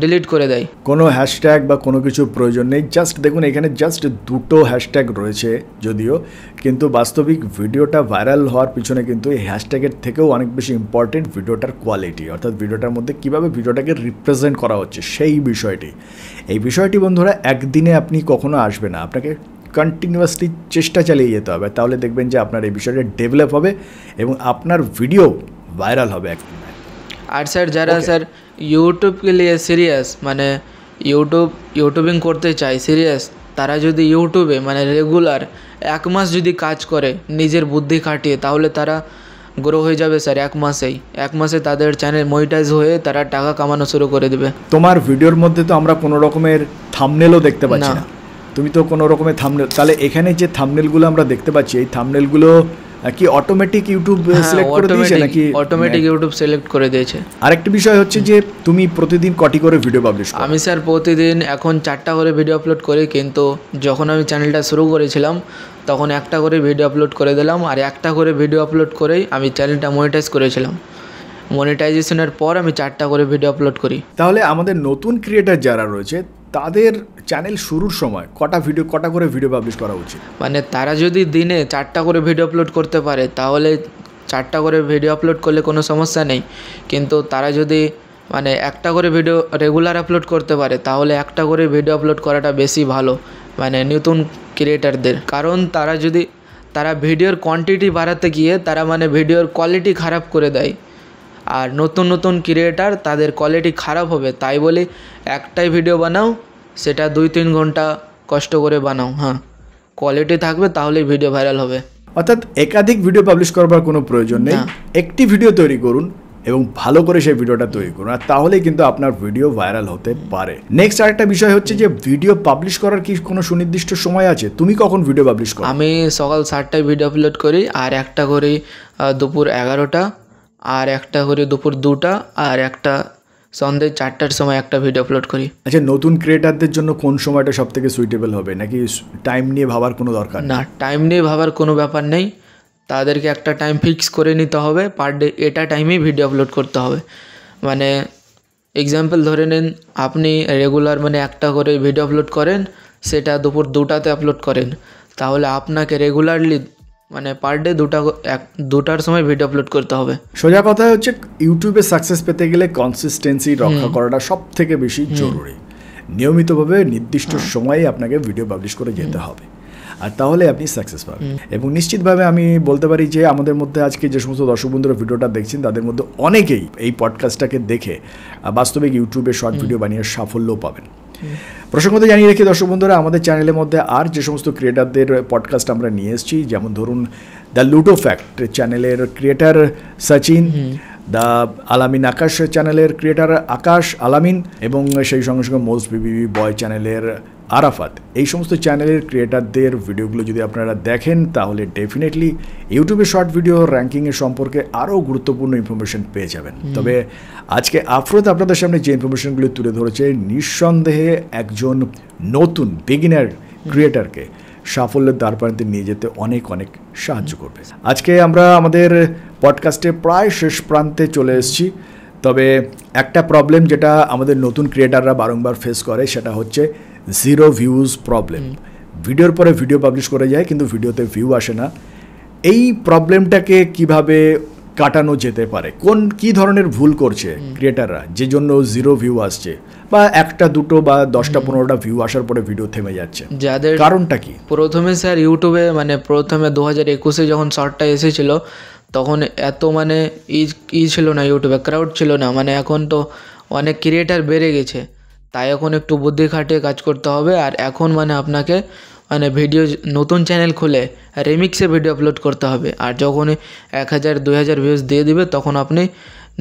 [SPEAKER 2] ডিলিট করে দেয়
[SPEAKER 1] কোনো হ্যাশট্যাগ বা কোনো কিছু প্রয়োজন নেই জাস্ট দেখুন এখানে জাস্ট দুটো হ্যাশট্যাগ রয়েছে যদিও কিন্তু বাস্তবিক ভিডিওটা ভাইরাল হওয়ার পিছনে কিন্তু এই হ্যাশট্যাগের থেকেও অনেক বেশি ইম্পর্টেন্ট ভিডিওটার কোয়ালিটি অর্থাৎ ভিডিওটার মধ্যে কীভাবে ভিডিওটাকে রিপ্রেজেন্ট করা হচ্ছে সেই বিষয়টি এই বিষয়টি বন্ধুরা একদিনে আপনি কখনো আসবে না আপনাকে কন্টিনিউয়াসলি চেষ্টা চালিয়ে যেতে হবে তাহলে দেখবেন যে আপনার এই বিষয়টা ডেভেলপ হবে এবং আপনার ভিডিও ভাইরাল হবে একদিন
[SPEAKER 2] আর স্যার যারা স্যার ইউটিউব के लिए সিরিয়াস মানে ইউটিউব ইউটিউবিং করতে চায় সিরিয়াস তারা যদি ইউটিউবে মানে রেগুলার এক মাস যদি কাজ করে নিজের বুদ্ধি খাটিয়ে তাহলে তারা গ্রো হয়ে যাবে স্যার এক মাসেই এক মাসে তাদের চ্যানেল মনিটাইজ হয়ে তারা টাকা কামানো শুরু করে দেবে তোমার ভিডিওর মধ্যে
[SPEAKER 1] তো আমরা কোনো রকমের থামনেলও দেখতে পাচ্ছি না তুমি তো কোনো রকমের থামনেল তাহলে এখানে যে থামনেলগুলো আমরা দেখতে পাচ্ছি এই থামনেলগুলো হ্যাঁ, কি অটোমেটিক ইউটিউব সিলেক্ট করে দিয়েছে নাকি অটোমেটিক
[SPEAKER 2] ইউটিউব সিলেক্ট করে দিয়েছে
[SPEAKER 1] আরেকটি বিষয় হচ্ছে যে তুমি প্রতিদিন কটি করে ভিডিও পাবলিশ
[SPEAKER 2] আমি স্যার প্রতিদিন এখন চারটা করে ভিডিও আপলোড করি কিন্তু যখন আমি চ্যানেলটা শুরু করেছিলাম তখন একটা করে ভিডিও আপলোড করে দিলাম আর একটা করে ভিডিও আপলোড করেই আমি চ্যানেলটা মনিটাইজ করেছিলাম মনিটাইজেশনের পর আমি চারটা করে ভিডিও আপলোড করি তাহলে আমাদের নতুন ক্রিয়েটার যারা
[SPEAKER 1] রয়েছে তাদের চ্যানেল শুরুর সময় কটা ভিডিও কটা করে ভিডিও পাবলিশ করা উচিত
[SPEAKER 2] মানে তারা যদি দিনে চারটা করে ভিডিও আপলোড করতে পারে তাহলে চারটা করে ভিডিও আপলোড করলে কোনো সমস্যা নেই কিন্তু তারা যদি মানে একটা করে ভিডিও রেগুলার আপলোড করতে পারে তাহলে একটা করে ভিডিও আপলোড করাটা বেশি ভালো মানে নতুন ক্রিয়েটারদের কারণ তারা যদি তারা ভিডিওর কোয়ান্টিটি বাড়াতে গিয়ে তারা মানে ভিডিওর কোয়ালিটি খারাপ করে দেয় আর নতুন নতুন ক্রিয়েটার তাদের কোয়ালিটি খারাপ হবে তাই বলে একটাই ভিডিও বানাও সেটা দুই তিন ঘন্টা কষ্ট করে বানাও হ্যাঁ কোয়ালিটি থাকবে তাহলেই ভিডিও ভাইরাল হবে
[SPEAKER 1] অর্থাৎ একাধিক ভিডিও পাবলিশ করবার কোনো প্রয়োজন নেই একটি ভিডিও তৈরি করুন এবং ভালো করে সেই ভিডিওটা তৈরি করুন আর তাহলেই কিন্তু আপনার ভিডিও ভাইরাল হতে পারে নেক্সট আরেকটা বিষয় হচ্ছে
[SPEAKER 2] যে ভিডিও পাবলিশ করার কি কোনো সুনির্দিষ্ট সময় আছে তুমি কখন ভিডিও পাবলিশ করো আমি সকাল সাতটায় ভিডিও আপলোড করি আর একটা করি দুপুর এগারোটা আর একটা করে দুপুর দুটা আর একটা সন্ধ্যে চারটার সময় একটা ভিডিও আপলোড করি আচ্ছা নতুন ক্রিয়েটারদের জন্য
[SPEAKER 1] কোন সময়টা সব থেকে সুইটেবল হবে নাকি
[SPEAKER 2] টাইম নিয়ে ভাবার কোনো দরকার না টাইম নিয়ে ভাবার কোনো ব্যাপার নেই তাদেরকে একটা টাইম ফিক্স করে নিতে হবে পার ডে এটা টাইমেই ভিডিও আপলোড করতে হবে মানে এক্সাম্পল ধরে নিন আপনি রেগুলার মানে একটা করে ভিডিও আপলোড করেন সেটা দুপুর দুটাতে আপলোড করেন তাহলে আপনাকে রেগুলারলি মানে পার ডে দুটা এক দুটার সময় ভিডিও আপলোড করতে হবে
[SPEAKER 1] সোজা কথা হচ্ছে ইউটিউবে সাকসেস পেতে গেলে কনসিস্টেন্সি রক্ষা করাটা সব থেকে বেশি জরুরি নিয়মিতভাবে নির্দিষ্ট হ্যাঁ। সময়ে আপনাকে ভিডিও পাবলিশ করে যেতে হবে আর তাহলে আপনি সাকসেস পাবেন এবং নিশ্চিতভাবে আমি বলতে পারি যে আমাদের মধ্যে আজকে যে সমস্ত দর্শক বন্ধুরা ভিডিওটা দেখছেন তাদের মধ্যে অনেকেই এই পডকাস্টটাকে দেখে বাস্তবিক ইউটিউবে শর্ট ভিডিও বানিয়ে সাফল্য পাবেন প্রসঙ্গত জানিয়ে রেখে দর্শক বন্ধুরা আমাদের চ্যানেলের মধ্যে আর যে সমস্ত ক্রিয়েটারদের পডকাস্ট আমরা নিয়ে এসেছি যেমন ধরুন দ্য লুটো ফ্যাক্ট চ্যানেলের ক্রিয়েটার সচিন দ্য আলামিন আকাশ চ্যানেলের ক্রিয়েটার আকাশ আলামিন এবং সেই সঙ্গে সঙ্গে মোস্ট বিবি বয় চ্যানেলের আরাফাত এই সমস্ত চ্যানেলের ক্রিয়েটারদের ভিডিওগুলো যদি আপনারা দেখেন তাহলে ডেফিনেটলি ইউটিউবে শর্ট ভিডিও র্যাঙ্কিংয়ের সম্পর্কে আরও গুরুত্বপূর্ণ ইনফরমেশন পেয়ে যাবেন তবে আজকে আফরোত আপনাদের সামনে যে ইনফরমেশনগুলি তুলে ধরেছে নিঃসন্দেহে একজন নতুন বিগিনার ক্রিয়েটারকে সাফল্যের দ্বার নিয়ে যেতে অনেক অনেক সাহায্য করবে আজকে আমরা আমাদের পডকাস্টে প্রায় শেষ প্রান্তে চলে এসেছি তবে একটা প্রবলেম যেটা আমাদের নতুন ক্রিয়েটাররা বারংবার ফেস করে সেটা হচ্ছে জিরো ভিউজ প্রবলেম ভিডিওর পরে ভিডিও পাবলিশ করে যায় কিন্তু ভিডিওতে ভিউ আসে না এই প্রবলেমটাকে কিভাবে কাটানো যেতে পারে কোন কি ধরনের ভুল করছে ক্রিয়েটাররা যে জন্য জিরো ভিউ আসছে বা একটা দুটো বা দশটা পনেরোটা ভিউ আসার পরে ভিডিও থেমে যাচ্ছে
[SPEAKER 2] যাদের কারণটা কি প্রথমে স্যার ইউটিউবে মানে প্রথমে দু হাজার একুশে যখন শর্টটা এসেছিল তখন এত মানে ই ছিল না ইউটিউবে ক্রাউড ছিল না মানে এখন তো অনেক ক্রিয়েটার বেড়ে গেছে তাই এখন একটু বুদ্ধি খাটিয়ে কাজ করতে হবে আর এখন মানে আপনাকে মানে ভিডিও নতুন চ্যানেল খুলে রেমিক্সে ভিডিও আপলোড করতে হবে আর যখন এক হাজার দুই হাজার ভিউজ দিয়ে দিবে তখন আপনি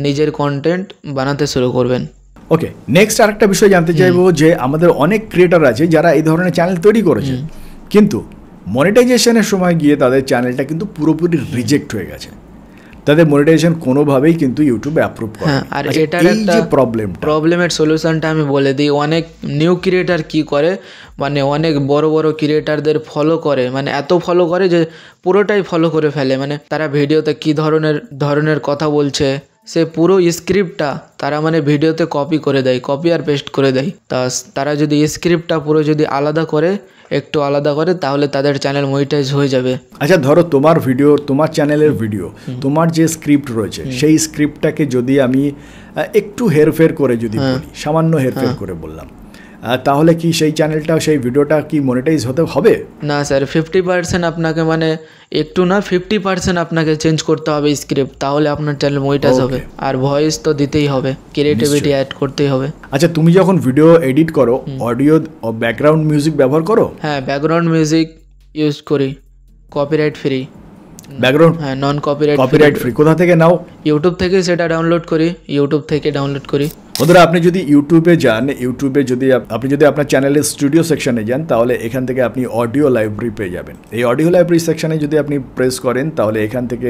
[SPEAKER 2] নিজের কন্টেন্ট বানাতে শুরু করবেন ওকে নেক্সট আরেকটা বিষয় জানতে চাইবো যে আমাদের অনেক
[SPEAKER 1] ক্রিয়েটার আছে যারা এই ধরনের চ্যানেল তৈরি করেছে কিন্তু মনিটাইজেশনের সময় গিয়ে তাদের চ্যানেলটা কিন্তু পুরোপুরি রিজেক্ট হয়ে গেছে তাদের মনিটাইজেশন কোনোভাবেই কিন্তু ইউটিউবে অ্যাপ্রুভ করে হ্যাঁ, আর আচ্ছা, এটার একটা প্রবলেম
[SPEAKER 2] প্রবলেমের সলিউশনটা আমি বলে দিই অনেক নিউ ক্রিয়েটার কি করে মানে অনেক বড় বড় ক্রিয়েটারদের ফলো করে মানে এত ফলো করে যে পুরোটাই ফলো করে ফেলে মানে তারা ভিডিওতে কি ধরনের ধরনের কথা বলছে সে পুরো স্ক্রিপ্টটা তারা মানে ভিডিওতে কপি করে দেয় কপি আর পেস্ট করে দেয় তা তারা যদি স্ক্রিপ্টটা পুরো যদি আলাদা করে একটু আলাদা করে তাহলে তাদের চ্যানেল মনিটাইজ হয়ে যাবে আচ্ছা
[SPEAKER 1] ধরো তোমার ভিডিও তোমার চ্যানেলের ভিডিও তোমার যে স্ক্রিপ্ট রয়েছে সেই স্ক্রিপ্টটাকে যদি আমি একটু হেরফের করে যদি হ্যাঁ। সামান্য হেরফের হ্যাঁ। করে বললাম তাহলে কি সেই চ্যানেলটা সেই ভিডিওটা কি মনিটাইজ হতে হবে
[SPEAKER 2] না স্যার ফিফটি পার্সেন্ট আপনাকে মানে একটু না ফিফটি পার্সেন্ট আপনাকে চেঞ্জ করতে হবে স্ক্রিপ্ট তাহলে আপনার চ্যানেল মনিটাইজ হবে আর ভয়েস তো দিতেই হবে ক্রিয়েটিভিটি অ্যাড করতেই হবে
[SPEAKER 1] আচ্ছা তুমি যখন ভিডিও এডিট করো অডিও ব্যাকগ্রাউন্ড মিউজিক ব্যবহার করো
[SPEAKER 2] হ্যাঁ ব্যাকগ্রাউন্ড মিউজিক ইউজ করি কপিরাইট ফ্রি ব্যাকগ্রাউন্ড হ্যাঁ নন কপিরাইট কপিরাইট ফ্রি কোথা থেকে নাও ইউটিউব থেকে সেটা ডাউনলোড করি ইউটিউব থেকে ডাউনলোড করি
[SPEAKER 1] বন্ধুরা আপনি যদি ইউটিউবে যান ইউটিউবে যদি আপনি যদি আপনার চ্যানেলের স্টুডিও সেকশনে যান তাহলে এখান থেকে আপনি অডিও লাইব্রেরি পেয়ে যাবেন এই অডিও লাইব্রেরি সেকশনে যদি আপনি প্রেস করেন তাহলে এখান থেকে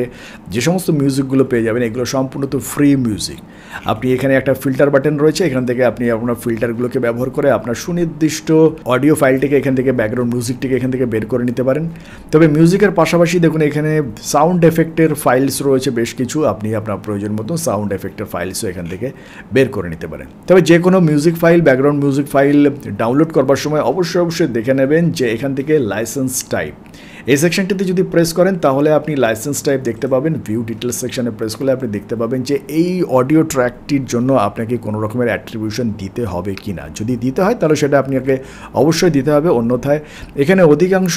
[SPEAKER 1] যে সমস্ত মিউজিকগুলো পেয়ে যাবেন এগুলো সম্পূর্ণ তো ফ্রি মিউজিক আপনি এখানে একটা ফিল্টার বাটন রয়েছে এখান থেকে আপনি আপনার ফিল্টারগুলোকে ব্যবহার করে আপনার সুনির্দিষ্ট অডিও ফাইলটিকে এখান থেকে ব্যাকগ্রাউন্ড মিউজিকটিকে এখান থেকে বের করে নিতে পারেন তবে মিউজিকের পাশাপাশি দেখুন এখানে সাউন্ড এফেক্টের ফাইলস রয়েছে বেশ কিছু আপনি আপনার প্রয়োজন মতো সাউন্ড এফেক্টের ফাইলসও এখান থেকে বের করে নিতে পারেন তবে যে কোনো music file background music file download করবার সময় অবশ্যই অবশ্যই দেখে নেবেন যে এখান থেকে লাইসেন্স টাইপ এই সেকশনটিতে যদি প্রেস করেন তাহলে আপনি লাইসেন্স টাইপ দেখতে পাবেন ভিউ ডিটেলস সেকশনে প্রেস করলে আপনি দেখতে পাবেন যে এই অডিও ট্র্যাকটির জন্য আপনাকে কোনো রকমের অ্যাট্রিবিউশন দিতে হবে কি না যদি দিতে হয় তাহলে সেটা আপনাকে অবশ্যই দিতে হবে অন্যথায় এখানে অধিকাংশ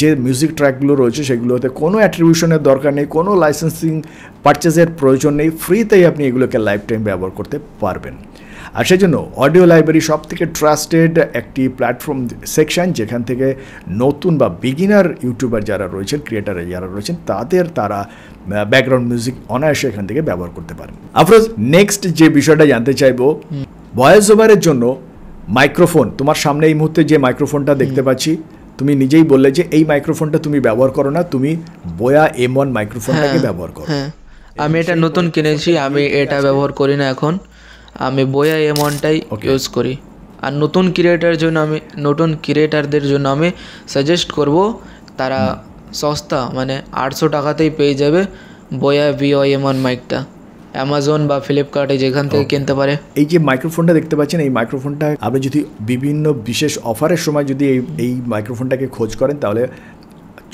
[SPEAKER 1] যে মিউজিক ট্র্যাকগুলো রয়েছে সেগুলোতে কোনো অ্যাট্রিবিউশনের দরকার নেই কোনো লাইসেন্সিং পারচেজের প্রয়োজন নেই ফ্রিতেই আপনি এগুলোকে লাইফ টাইম ব্যবহার করতে পারবেন আর সেজন্য অডিও লাইব্রেরি সব থেকে ট্রাস্টেড একটি প্ল্যাটফর্ম সেকশন যেখান থেকে নতুন বা বিগিনার ইউটিউবার যারা রয়েছেন ক্রিয়েটার যারা রয়েছেন তাদের তারা ব্যাকগ্রাউন্ড মিউজিক অনায়াসে এখান থেকে ব্যবহার করতে পারেন আফরোজ নেক্সট যে বিষয়টা জানতে চাইবো ভয়েস ওভারের জন্য মাইক্রোফোন তোমার সামনে এই মুহূর্তে যে মাইক্রোফোনটা দেখতে পাচ্ছি তুমি নিজেই বললে যে এই মাইক্রোফোনটা তুমি ব্যবহার করো না তুমি
[SPEAKER 2] বয়া এম ওয়ান মাইক্রোফোনটাকে ব্যবহার করো হ্যাঁ। আমি এটা নতুন কিনেছি আমি এটা ব্যবহার করি না এখন আমি বয়া এমনটাই ইউজ করি আর নতুন ক্রিয়েটার জন্য আমি নতুন ক্রিয়েটারদের জন্য আমি সাজেস্ট করব তারা সস্তা মানে আটশো টাকাতেই পেয়ে যাবে বয়া এম এমন মাইকটা অ্যামাজন বা ফ্লিপকার্টে যেখান থেকে কিনতে পারে
[SPEAKER 1] এই যে মাইক্রোফোনটা দেখতে পাচ্ছেন এই মাইক্রোফোনটা আপনি যদি বিভিন্ন বিশেষ অফারের সময় যদি এই এই মাইক্রোফোনটাকে খোঁজ করেন তাহলে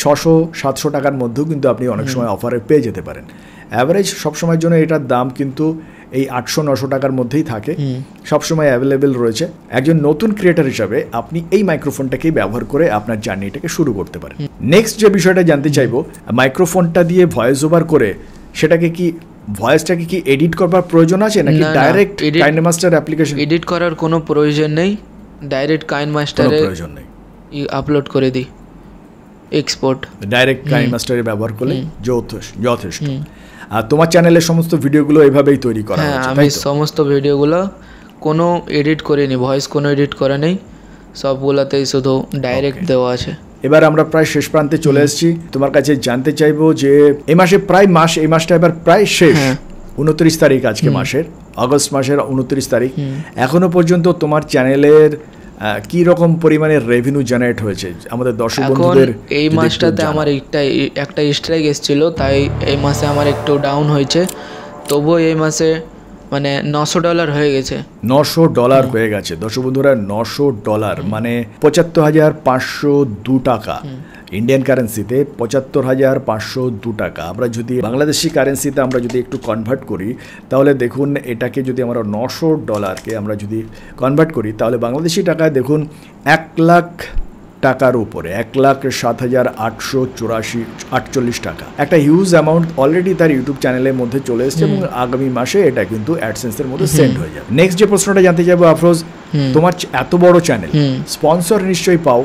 [SPEAKER 1] ছশো সাতশো টাকার মধ্যেও কিন্তু আপনি অনেক সময় অফারে পেয়ে যেতে পারেন অ্যাভারেজ সবসময়ের জন্য এটার দাম কিন্তু এই আটশো নশো টাকার মধ্যেই থাকে সবসময় অ্যাভেলেবেল রয়েছে একজন নতুন ক্রিয়েটার হিসাবে আপনি এই মাইক্রোফোনটাকেই ব্যবহার করে আপনার জার্নিটাকে শুরু করতে পারেন নেক্সট যে বিষয়টা জানতে চাইবো মাইক্রোফোনটা দিয়ে ভয়েস ওভার করে সেটাকে কি ভয়েসটাকে কি এডিট করবার প্রয়োজন আছে নাকি ডাইরেক্ট
[SPEAKER 2] কাইনমাস্টার অ্যাপ্লিকেশন এডিট করার কোনো প্রয়োজন নেই ডাইরেক্ট কাইনমাস্টারে প্রয়োজন নেই আপলোড করে দিই এক্সপোর্ট ডাইরেক্ট কাইনমাস্টারে
[SPEAKER 1] ব্যবহার করলে যথেষ্ট যথেষ্ট আর তোমার চ্যানেলের সমস্ত ভিডিওগুলো এভাবেই তৈরি করা হ্যাঁ, আমি
[SPEAKER 2] সমস্ত ভিডিওগুলো কোনো এডিট করিনি ভয়েস কোনো এডিট করা নেই সবগুলোতেই শুধু ডাইরেক্ট দেওয়া আছে
[SPEAKER 1] এবার আমরা প্রায় শেষ প্রান্তে চলে এসেছি তোমার কাছে জানতে চাইবো যে এই মাসে প্রায় মাস এই মাসটা এবার প্রায় শেষ হ্যাঁ। উনত্রিশ তারিখ আজকে মাসের আগস্ট মাসের উনত্রিশ তারিখ এখনো পর্যন্ত তোমার চ্যানেলের কি রকম পরিমাণে রেভিনিউ জেনারেট হয়েছে আমাদের দর্শক বন্ধুদের এই মাসটাতে আমার
[SPEAKER 2] একটা একটা স্ট্রাইক এসেছিল তাই এই মাসে আমার একটু ডাউন হয়েছে তবুও এই মাসে মানে নশো ডলার হয়ে গেছে
[SPEAKER 1] নশো ডলার হয়ে গেছে দর্শক বন্ধুরা নশো ডলার মানে পঁচাত্তর হাজার পাঁচশো দু টাকা ইন্ডিয়ান কারেন্সিতে পঁচাত্তর হাজার পাঁচশো দু টাকা আমরা যদি বাংলাদেশি কারেন্সিতে আমরা যদি একটু কনভার্ট করি তাহলে দেখুন এটাকে যদি আমরা নশো ডলারকে আমরা যদি কনভার্ট করি তাহলে বাংলাদেশি টাকায় দেখুন এক লাখ টাকার উপরে এক লাখ সাত হাজার আটশো চুরাশি আটচল্লিশ টাকা একটা হিউজ অ্যামাউন্ট অলরেডি তার ইউটিউব চ্যানেলের মধ্যে চলে এসছে এবং আগামী মাসে এটা কিন্তু অ্যাডসেন্সের মধ্যে সেন্ড হয়ে যাবে নেক্সট যে প্রশ্নটা জানতে যাবো আফরোজ তোমার এত বড় চ্যানেল স্পন্সর নিশ্চয়ই পাও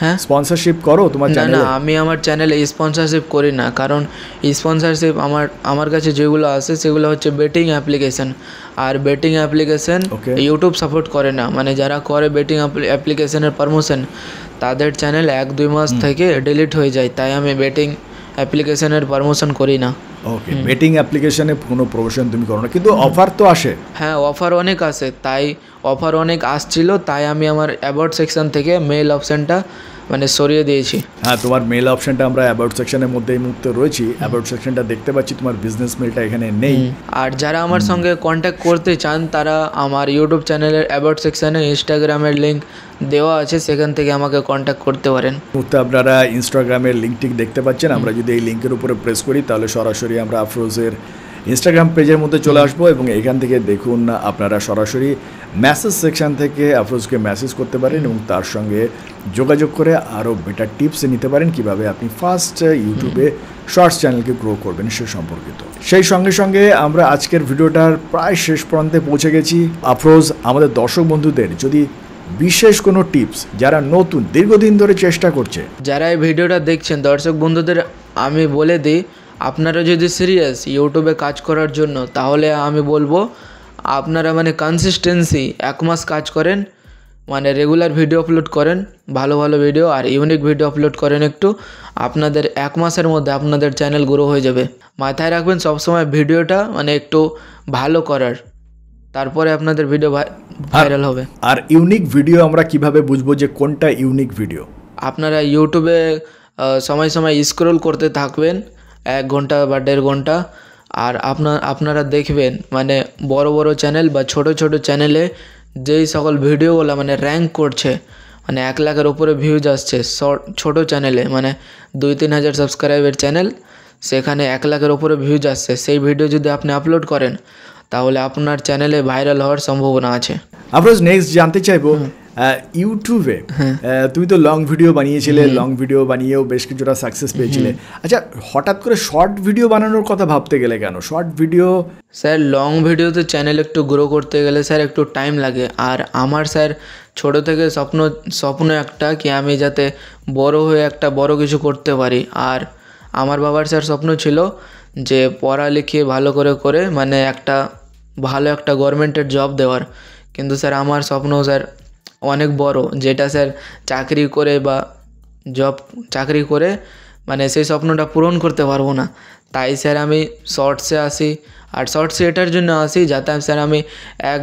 [SPEAKER 1] হ্যাঁ স্পন্সরশিপ করো তোমার না না
[SPEAKER 2] আমি আমার চ্যানেলে স্পন্সরশিপ করি না কারণ স্পন্সরশিপ আমার আমার কাছে যেগুলো আছে সেগুলো হচ্ছে বেটিং অ্যাপ্লিকেশন আর বেটিং অ্যাপ্লিকেশন ইউটিউব সাপোর্ট করে না মানে যারা করে বেটিং অ্যাপ্লিকেশনের পারমোশন তাদের চ্যানেল এক দুই মাস থেকে ডিলিট হয়ে যায় তাই আমি বেটিং অ্যাপ্লিকেশনের পারমিশন করি না
[SPEAKER 1] ওকে মিটিং অ্যাপ্লিকেশনে কোনো প্রমোশন তুমি করো না কিন্তু অফার তো আসে
[SPEAKER 2] হ্যাঁ অফার অনেক আসে তাই অফার অনেক আসছিল তাই আমি আমার অ্যাবাউট সেকশন থেকে মেল অপশানটা মানে সরিয়ে দিয়েছি
[SPEAKER 1] হ্যাঁ তোমার মেল অপশনটা আমরা অ্যাবাউট সেকশনের মধ্যে এই মুহূর্তে রয়েছি অ্যাবাউট সেকশনটা দেখতে পাচ্ছি তোমার বিজনেস মেলটা এখানে নেই
[SPEAKER 2] আর যারা আমার সঙ্গে কন্ট্যাক্ট করতে চান তারা আমার ইউটিউব চ্যানেলের অ্যাবাউট সেকশনে ইনস্টাগ্রামের লিঙ্ক দেওয়া আছে সেখান থেকে আমাকে কন্ট্যাক্ট করতে পারেন
[SPEAKER 1] মুহূর্তে আপনারা ইনস্টাগ্রামের লিঙ্কটি দেখতে পাচ্ছেন আমরা যদি এই লিঙ্কের উপরে প্রেস করি তাহলে সরাসরি আমরা আফরোজের ইনস্টাগ্রাম পেজের মধ্যে চলে আসবো এবং এখান থেকে দেখুন আপনারা সরাসরি মেসেজ সেকশান থেকে আফরোজকে মেসেজ করতে পারেন এবং তার সঙ্গে যোগাযোগ করে আরও বেটার টিপস নিতে পারেন কিভাবে আপনি ফার্স্ট ইউটিউবে শর্টস চ্যানেলকে গ্রো করবেন সে সম্পর্কিত সেই সঙ্গে সঙ্গে আমরা আজকের ভিডিওটার প্রায় শেষ প্রান্তে পৌঁছে গেছি আফরোজ আমাদের দর্শক বন্ধুদের যদি বিশেষ কোনো টিপস যারা নতুন দীর্ঘদিন ধরে চেষ্টা করছে
[SPEAKER 2] যারা এই ভিডিওটা দেখছেন দর্শক বন্ধুদের আমি বলে দিই আপনারা যদি সিরিয়াস ইউটিউবে কাজ করার জন্য তাহলে আমি বলবো আপনারা মানে কনসিস্টেন্সি এক মাস কাজ করেন মানে রেগুলার ভিডিও আপলোড করেন ভালো ভালো ভিডিও আর ইউনিক ভিডিও আপলোড করেন একটু আপনাদের এক মাসের মধ্যে আপনাদের চ্যানেল গ্রো হয়ে যাবে মাথায় রাখবেন সবসময় ভিডিওটা মানে একটু ভালো করার তারপরে আপনাদের ভিডিও ভাইরাল হবে
[SPEAKER 1] আর ইউনিক ভিডিও আমরা কিভাবে বুঝবো যে কোনটা ইউনিক ভিডিও
[SPEAKER 2] আপনারা ইউটিউবে সময় সময় স্ক্রোল করতে থাকবেন এক ঘন্টা বা দেড় ঘন্টা আর আপনার আপনারা দেখবেন মানে বড় বড় চ্যানেল বা ছোট ছোট চ্যানেলে যেই সকল ভিডিওগুলো মানে র্যাঙ্ক করছে মানে এক লাখের উপরে ভিউজ আসছে শর্ট ছোটো চ্যানেলে মানে দুই তিন হাজার সাবস্ক্রাইবের চ্যানেল সেখানে এক লাখের উপরে ভিউজ আসছে সেই ভিডিও যদি আপনি আপলোড করেন তাহলে আপনার চ্যানেলে ভাইরাল হওয়ার সম্ভাবনা আছে
[SPEAKER 1] আমরা নেক্সট জানতে চাইবো ইউটিউবে হ্যাঁ। তুমি তো লং ভিডিও বানিয়েছিলে লং ভিডিও বানিয়েও বেশ কিছুটা সাকসেস পেয়েছিলে আচ্ছা
[SPEAKER 2] হঠাৎ করে শর্ট ভিডিও বানানোর কথা ভাবতে গেলে কেন শর্ট ভিডিও স্যার লং ভিডিওতে চ্যানেল একটু গ্রো করতে গেলে স্যার একটু টাইম লাগে আর আমার স্যার ছোট থেকে স্বপ্ন স্বপ্ন একটা কি আমি যাতে বড় হয়ে একটা বড় কিছু করতে পারি আর আমার বাবার স্যার স্বপ্ন ছিল যে লিখিয়ে ভালো করে করে মানে একটা ভালো একটা গভর্নমেন্টের জব দেওয়ার কিন্তু স্যার আমার স্বপ্ন স্যার অনেক বড় যেটা স্যার চাকরি করে বা জব চাকরি করে মানে সেই স্বপ্নটা পূরণ করতে পারবো না তাই স্যার আমি শর্টসে আসি আর শর্টসে এটার জন্য আসি যাতে স্যার আমি এক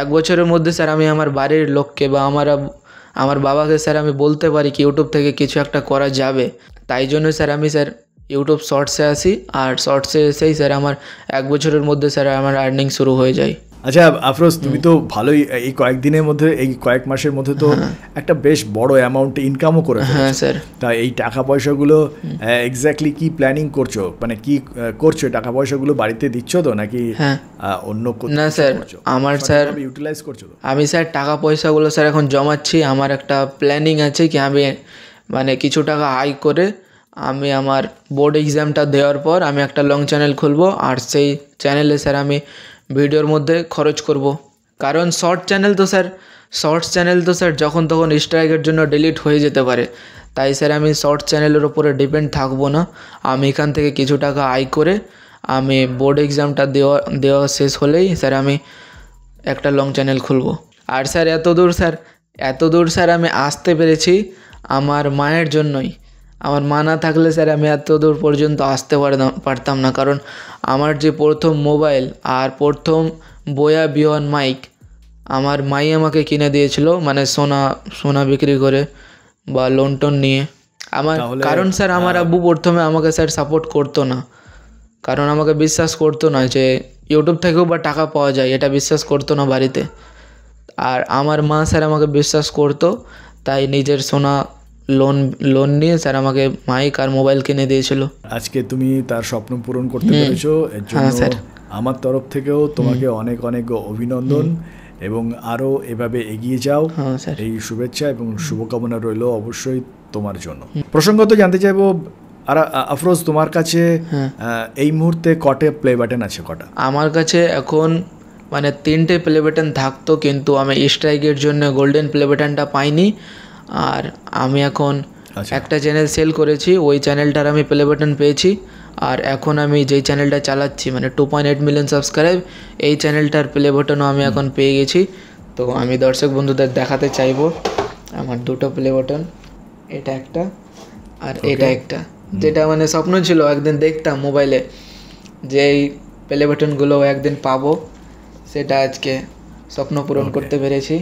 [SPEAKER 2] এক বছরের মধ্যে স্যার আমি আমার বাড়ির লোককে বা আমার আমার বাবাকে স্যার আমি বলতে পারি কি ইউটিউব থেকে কিছু একটা করা যাবে তাই জন্য স্যার আমি স্যার ইউটিউব শর্টসে আসি আর শর্টসে এসেই স্যার আমার এক বছরের মধ্যে স্যার আমার আর্নিং শুরু হয়ে যায়
[SPEAKER 1] আচ্ছা আফরোজ তুমি তো ভালোই এই কয়েকদিনের মধ্যে এই কয়েক মাসের মধ্যে তো হ্যাঁ। একটা বেশ বড় অ্যামাউন্ট ইনকামও করে হ্যাঁ স্যার তা এই টাকা পয়সাগুলো এক্স্যাক্টলি কি প্ল্যানিং করছো মানে কি করছো টাকা পয়সাগুলো বাড়িতে দিচ্ছ তো নাকি হ্যাঁ। অন্য
[SPEAKER 2] না স্যার আমার মানে স্যার ইউটিলাইজ করছো আমি স্যার টাকা পয়সাগুলো স্যার এখন জমাচ্ছি আমার একটা প্ল্যানিং আছে কি আমি মানে কিছু টাকা আয় করে আমি আমার বোর্ড এক্সামটা দেওয়ার পর আমি একটা লং চ্যানেল খুলবো আর সেই চ্যানেলে স্যার আমি ভিডিওর মধ্যে খরচ করব। কারণ শর্ট চ্যানেল তো স্যার শর্টস চ্যানেল তো স্যার যখন তখন স্ট্রাইকের জন্য ডিলিট হয়ে যেতে পারে তাই স্যার আমি শর্ট চ্যানেলের ওপরে ডিপেন্ড থাকবো না আমি এখান থেকে কিছু টাকা আয় করে আমি বোর্ড এক্সামটা দেওয়া দেওয়া শেষ হলেই স্যার আমি একটা লং চ্যানেল খুলব আর স্যার এত দূর স্যার এত দূর স্যার আমি আসতে পেরেছি আমার মায়ের জন্যই আমার মা না থাকলে স্যার আমি এত দূর পর্যন্ত আসতে পারতাম না কারণ আমার যে প্রথম মোবাইল আর প্রথম বয়া বিয়ন মাইক আমার মাই আমাকে কিনে দিয়েছিল মানে সোনা সোনা বিক্রি করে বা লোন টোন নিয়ে আমার কারণ স্যার আমার হ্যাঁ। আব্বু প্রথমে আমাকে স্যার সাপোর্ট করতো না কারণ আমাকে বিশ্বাস করতো না যে ইউটিউব থেকেও বা টাকা পাওয়া যায় এটা বিশ্বাস করতো না বাড়িতে আর আমার মা স্যার আমাকে বিশ্বাস করতো তাই নিজের সোনা লোন লোন নিয়ে স্যার আমাকে মাইক আর মোবাইল কিনে দিয়েছিল আজকে তুমি তার স্বপ্ন পূরণ করতে পেরেছো এর হ্যাঁ, জন্য
[SPEAKER 1] আমার তরফ থেকেও তোমাকে অনেক অনেক অভিনন্দন এবং আরও এভাবে এগিয়ে যাও হ্যাঁ, এই শুভেচ্ছা এবং শুভকামনা
[SPEAKER 2] রইল অবশ্যই তোমার জন্য
[SPEAKER 1] প্রসঙ্গত জানতে চাইবো আর আফরোজ
[SPEAKER 2] তোমার কাছে হ্যাঁ। এই মুহূর্তে কটে প্লে বাটন আছে কটা আমার কাছে এখন মানে তিনটে প্লে বাটন থাকতো কিন্তু আমি স্ট্রাইকের জন্য গোল্ডেন প্লে বাটনটা পাইনি আর আমি এখন আচ্ছা। একটা চ্যানেল সেল করেছি ওই চ্যানেলটার আমি প্লে বাটন পেয়েছি আর এখন আমি যেই চ্যানেলটা চালাচ্ছি মানে two point eight million subscribe এই চ্যানেলটার প্লে বাটনও আমি এখন পেয়ে গেছি তো আমি দর্শক বন্ধুদের দেখাতে চাইবো আমার দুটো প্লে বাটন এটা একটা আর এটা একটা যেটা মানে স্বপ্ন ছিল একদিন দেখতাম মোবাইলে যে এই প্লে বাটনগুলো একদিন পাবো সেটা আজকে স্বপ্ন পূরণ করতে পেরেছি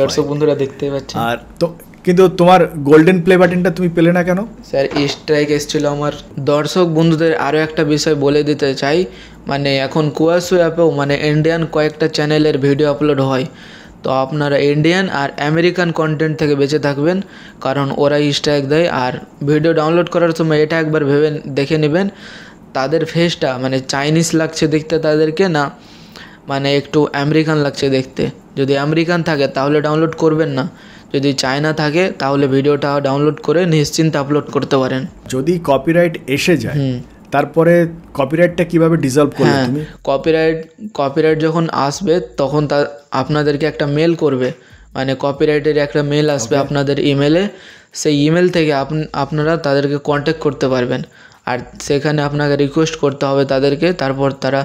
[SPEAKER 2] দর্শক বন্ধুরা দেখতে পাচ্ছেন আর তো কিন্তু তোমার গোল্ডেন প্লে বাটনটা তুমি পেলে না কেন স্যার স্ট্রাইক এসেছিল আমার দর্শক বন্ধুদের আরও একটা বিষয় বলে দিতে চাই মানে এখন কুয়াশো অ্যাপেও মানে ইন্ডিয়ান কয়েকটা চ্যানেলের ভিডিও আপলোড হয় তো আপনারা ইন্ডিয়ান আর আমেরিকান কন্টেন্ট থেকে বেঁচে থাকবেন কারণ ওরাই স্ট্রাইক দেয় আর ভিডিও ডাউনলোড করার সময় এটা একবার ভেবে দেখে নেবেন তাদের ফেসটা মানে চাইনিজ লাগছে দেখতে তাদেরকে না মানে একটু আমেরিকান লাগছে দেখতে যদি আমেরিকান থাকে তাহলে ডাউনলোড করবেন না যদি চায়না থাকে তাহলে ভিডিওটা ডাউনলোড করে নিশ্চিন্তে আপলোড করতে পারেন যদি কপিরাইট এসে যায় তারপরে কপিরাইটটা কিভাবে ডিজলভ করবে হ্যাঁ কপিরাইট কপিরাইট যখন আসবে তখন তা আপনাদেরকে একটা মেল করবে মানে কপিরাইটের একটা মেল আসবে আপনাদের ইমেলে সেই ইমেল থেকে আপনারা তাদেরকে কন্ট্যাক্ট করতে পারবেন আর সেখানে আপনাকে রিকোয়েস্ট করতে হবে তাদেরকে তারপর তারা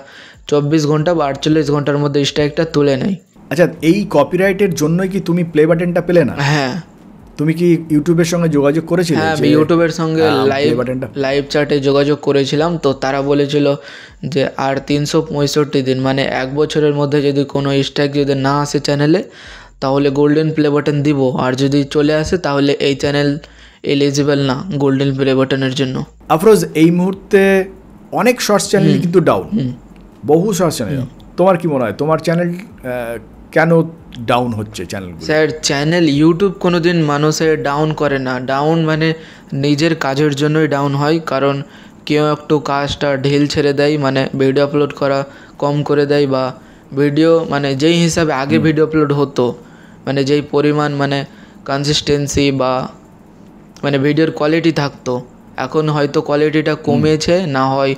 [SPEAKER 2] চব্বিশ ঘন্টা বা আটচল্লিশ ঘন্টার মধ্যে স্ট্রাইকটা তুলে নেয় আচ্ছা এই কপিরাইটের
[SPEAKER 1] জন্যই কি তুমি প্লে বাটনটা পেলে না হ্যাঁ তুমি কি ইউটিউবের সঙ্গে যোগাযোগ করেছিলে হ্যাঁ আমি ইউটিউবের
[SPEAKER 2] সঙ্গে লাইভ বাটনটা লাইভ চ্যাটে যোগাযোগ করেছিলাম তো তারা বলেছিল যে আর তিনশো পঁয়ষট্টি দিন মানে এক বছরের মধ্যে যদি কোনো স্ট্রাইক যদি না আসে চ্যানেলে তাহলে গোল্ডেন প্লে বাটন দিব আর যদি চলে আসে তাহলে এই চ্যানেল এলিজিবল না গোল্ডেন প্লে বাটনের জন্য
[SPEAKER 1] আফরোজ এই মুহূর্তে অনেক শর্টস চ্যানেল কিন্তু ডাউন
[SPEAKER 2] বহু শর্টস চ্যানেল তোমার কি মনে হয় তোমার চ্যানেল কেন ডাউন হচ্ছে চ্যানেল স্যার চ্যানেল ইউটিউব কোনো দিন মানুষের ডাউন করে না ডাউন মানে নিজের কাজের জন্যই ডাউন হয় কারণ কেউ একটু কাজটা ঢিল ছেড়ে দেয় মানে ভিডিও আপলোড করা কম করে দেয় বা ভিডিও মানে যেই হিসাবে আগে ভিডিও আপলোড হতো মানে যেই পরিমাণ মানে কনসিস্টেন্সি বা মানে ভিডিওর কোয়ালিটি থাকতো এখন হয়তো কোয়ালিটিটা কমেছে না হয়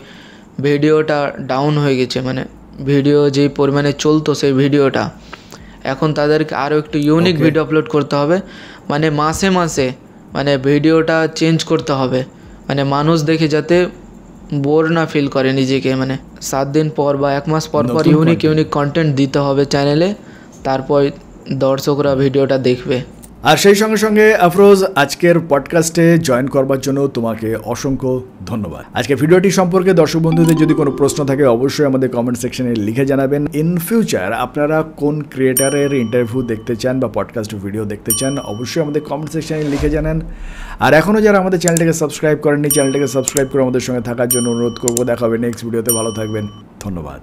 [SPEAKER 2] ভিডিওটা ডাউন হয়ে গেছে মানে ভিডিও যেই পরিমাণে চলতো সেই ভিডিওটা এখন তাদেরকে আরও একটু ইউনিক ভিডিও আপলোড করতে হবে মানে মাসে মাসে মানে ভিডিওটা চেঞ্জ করতে হবে মানে মানুষ দেখে যাতে বোর না ফিল করে নিজেকে মানে সাত দিন পর বা এক মাস পর পর ইউনিক ইউনিক কন্টেন্ট দিতে হবে চ্যানেলে তারপর দর্শকরা ভিডিওটা দেখবে
[SPEAKER 1] আর সেই সঙ্গে সঙ্গে আফরোজ আজকের পডকাস্টে জয়েন করবার জন্য তোমাকে অসংখ্য ধন্যবাদ আজকে ভিডিওটি সম্পর্কে দর্শক বন্ধুদের যদি কোনো প্রশ্ন থাকে অবশ্যই আমাদের কমেন্ট সেকশনে লিখে জানাবেন ইন ফিউচার আপনারা কোন ক্রিয়েটারের ইন্টারভিউ দেখতে চান বা পডকাস্ট ভিডিও দেখতে চান অবশ্যই আমাদের কমেন্ট সেকশনে লিখে জানান আর এখনও যারা আমাদের চ্যানেলটাকে সাবস্ক্রাইব করেননি চ্যানেলটাকে সাবস্ক্রাইব করে আমাদের সঙ্গে থাকার জন্য অনুরোধ করবো দেখাবে নেক্সট ভিডিওতে ভালো থাকবেন ধন্যবাদ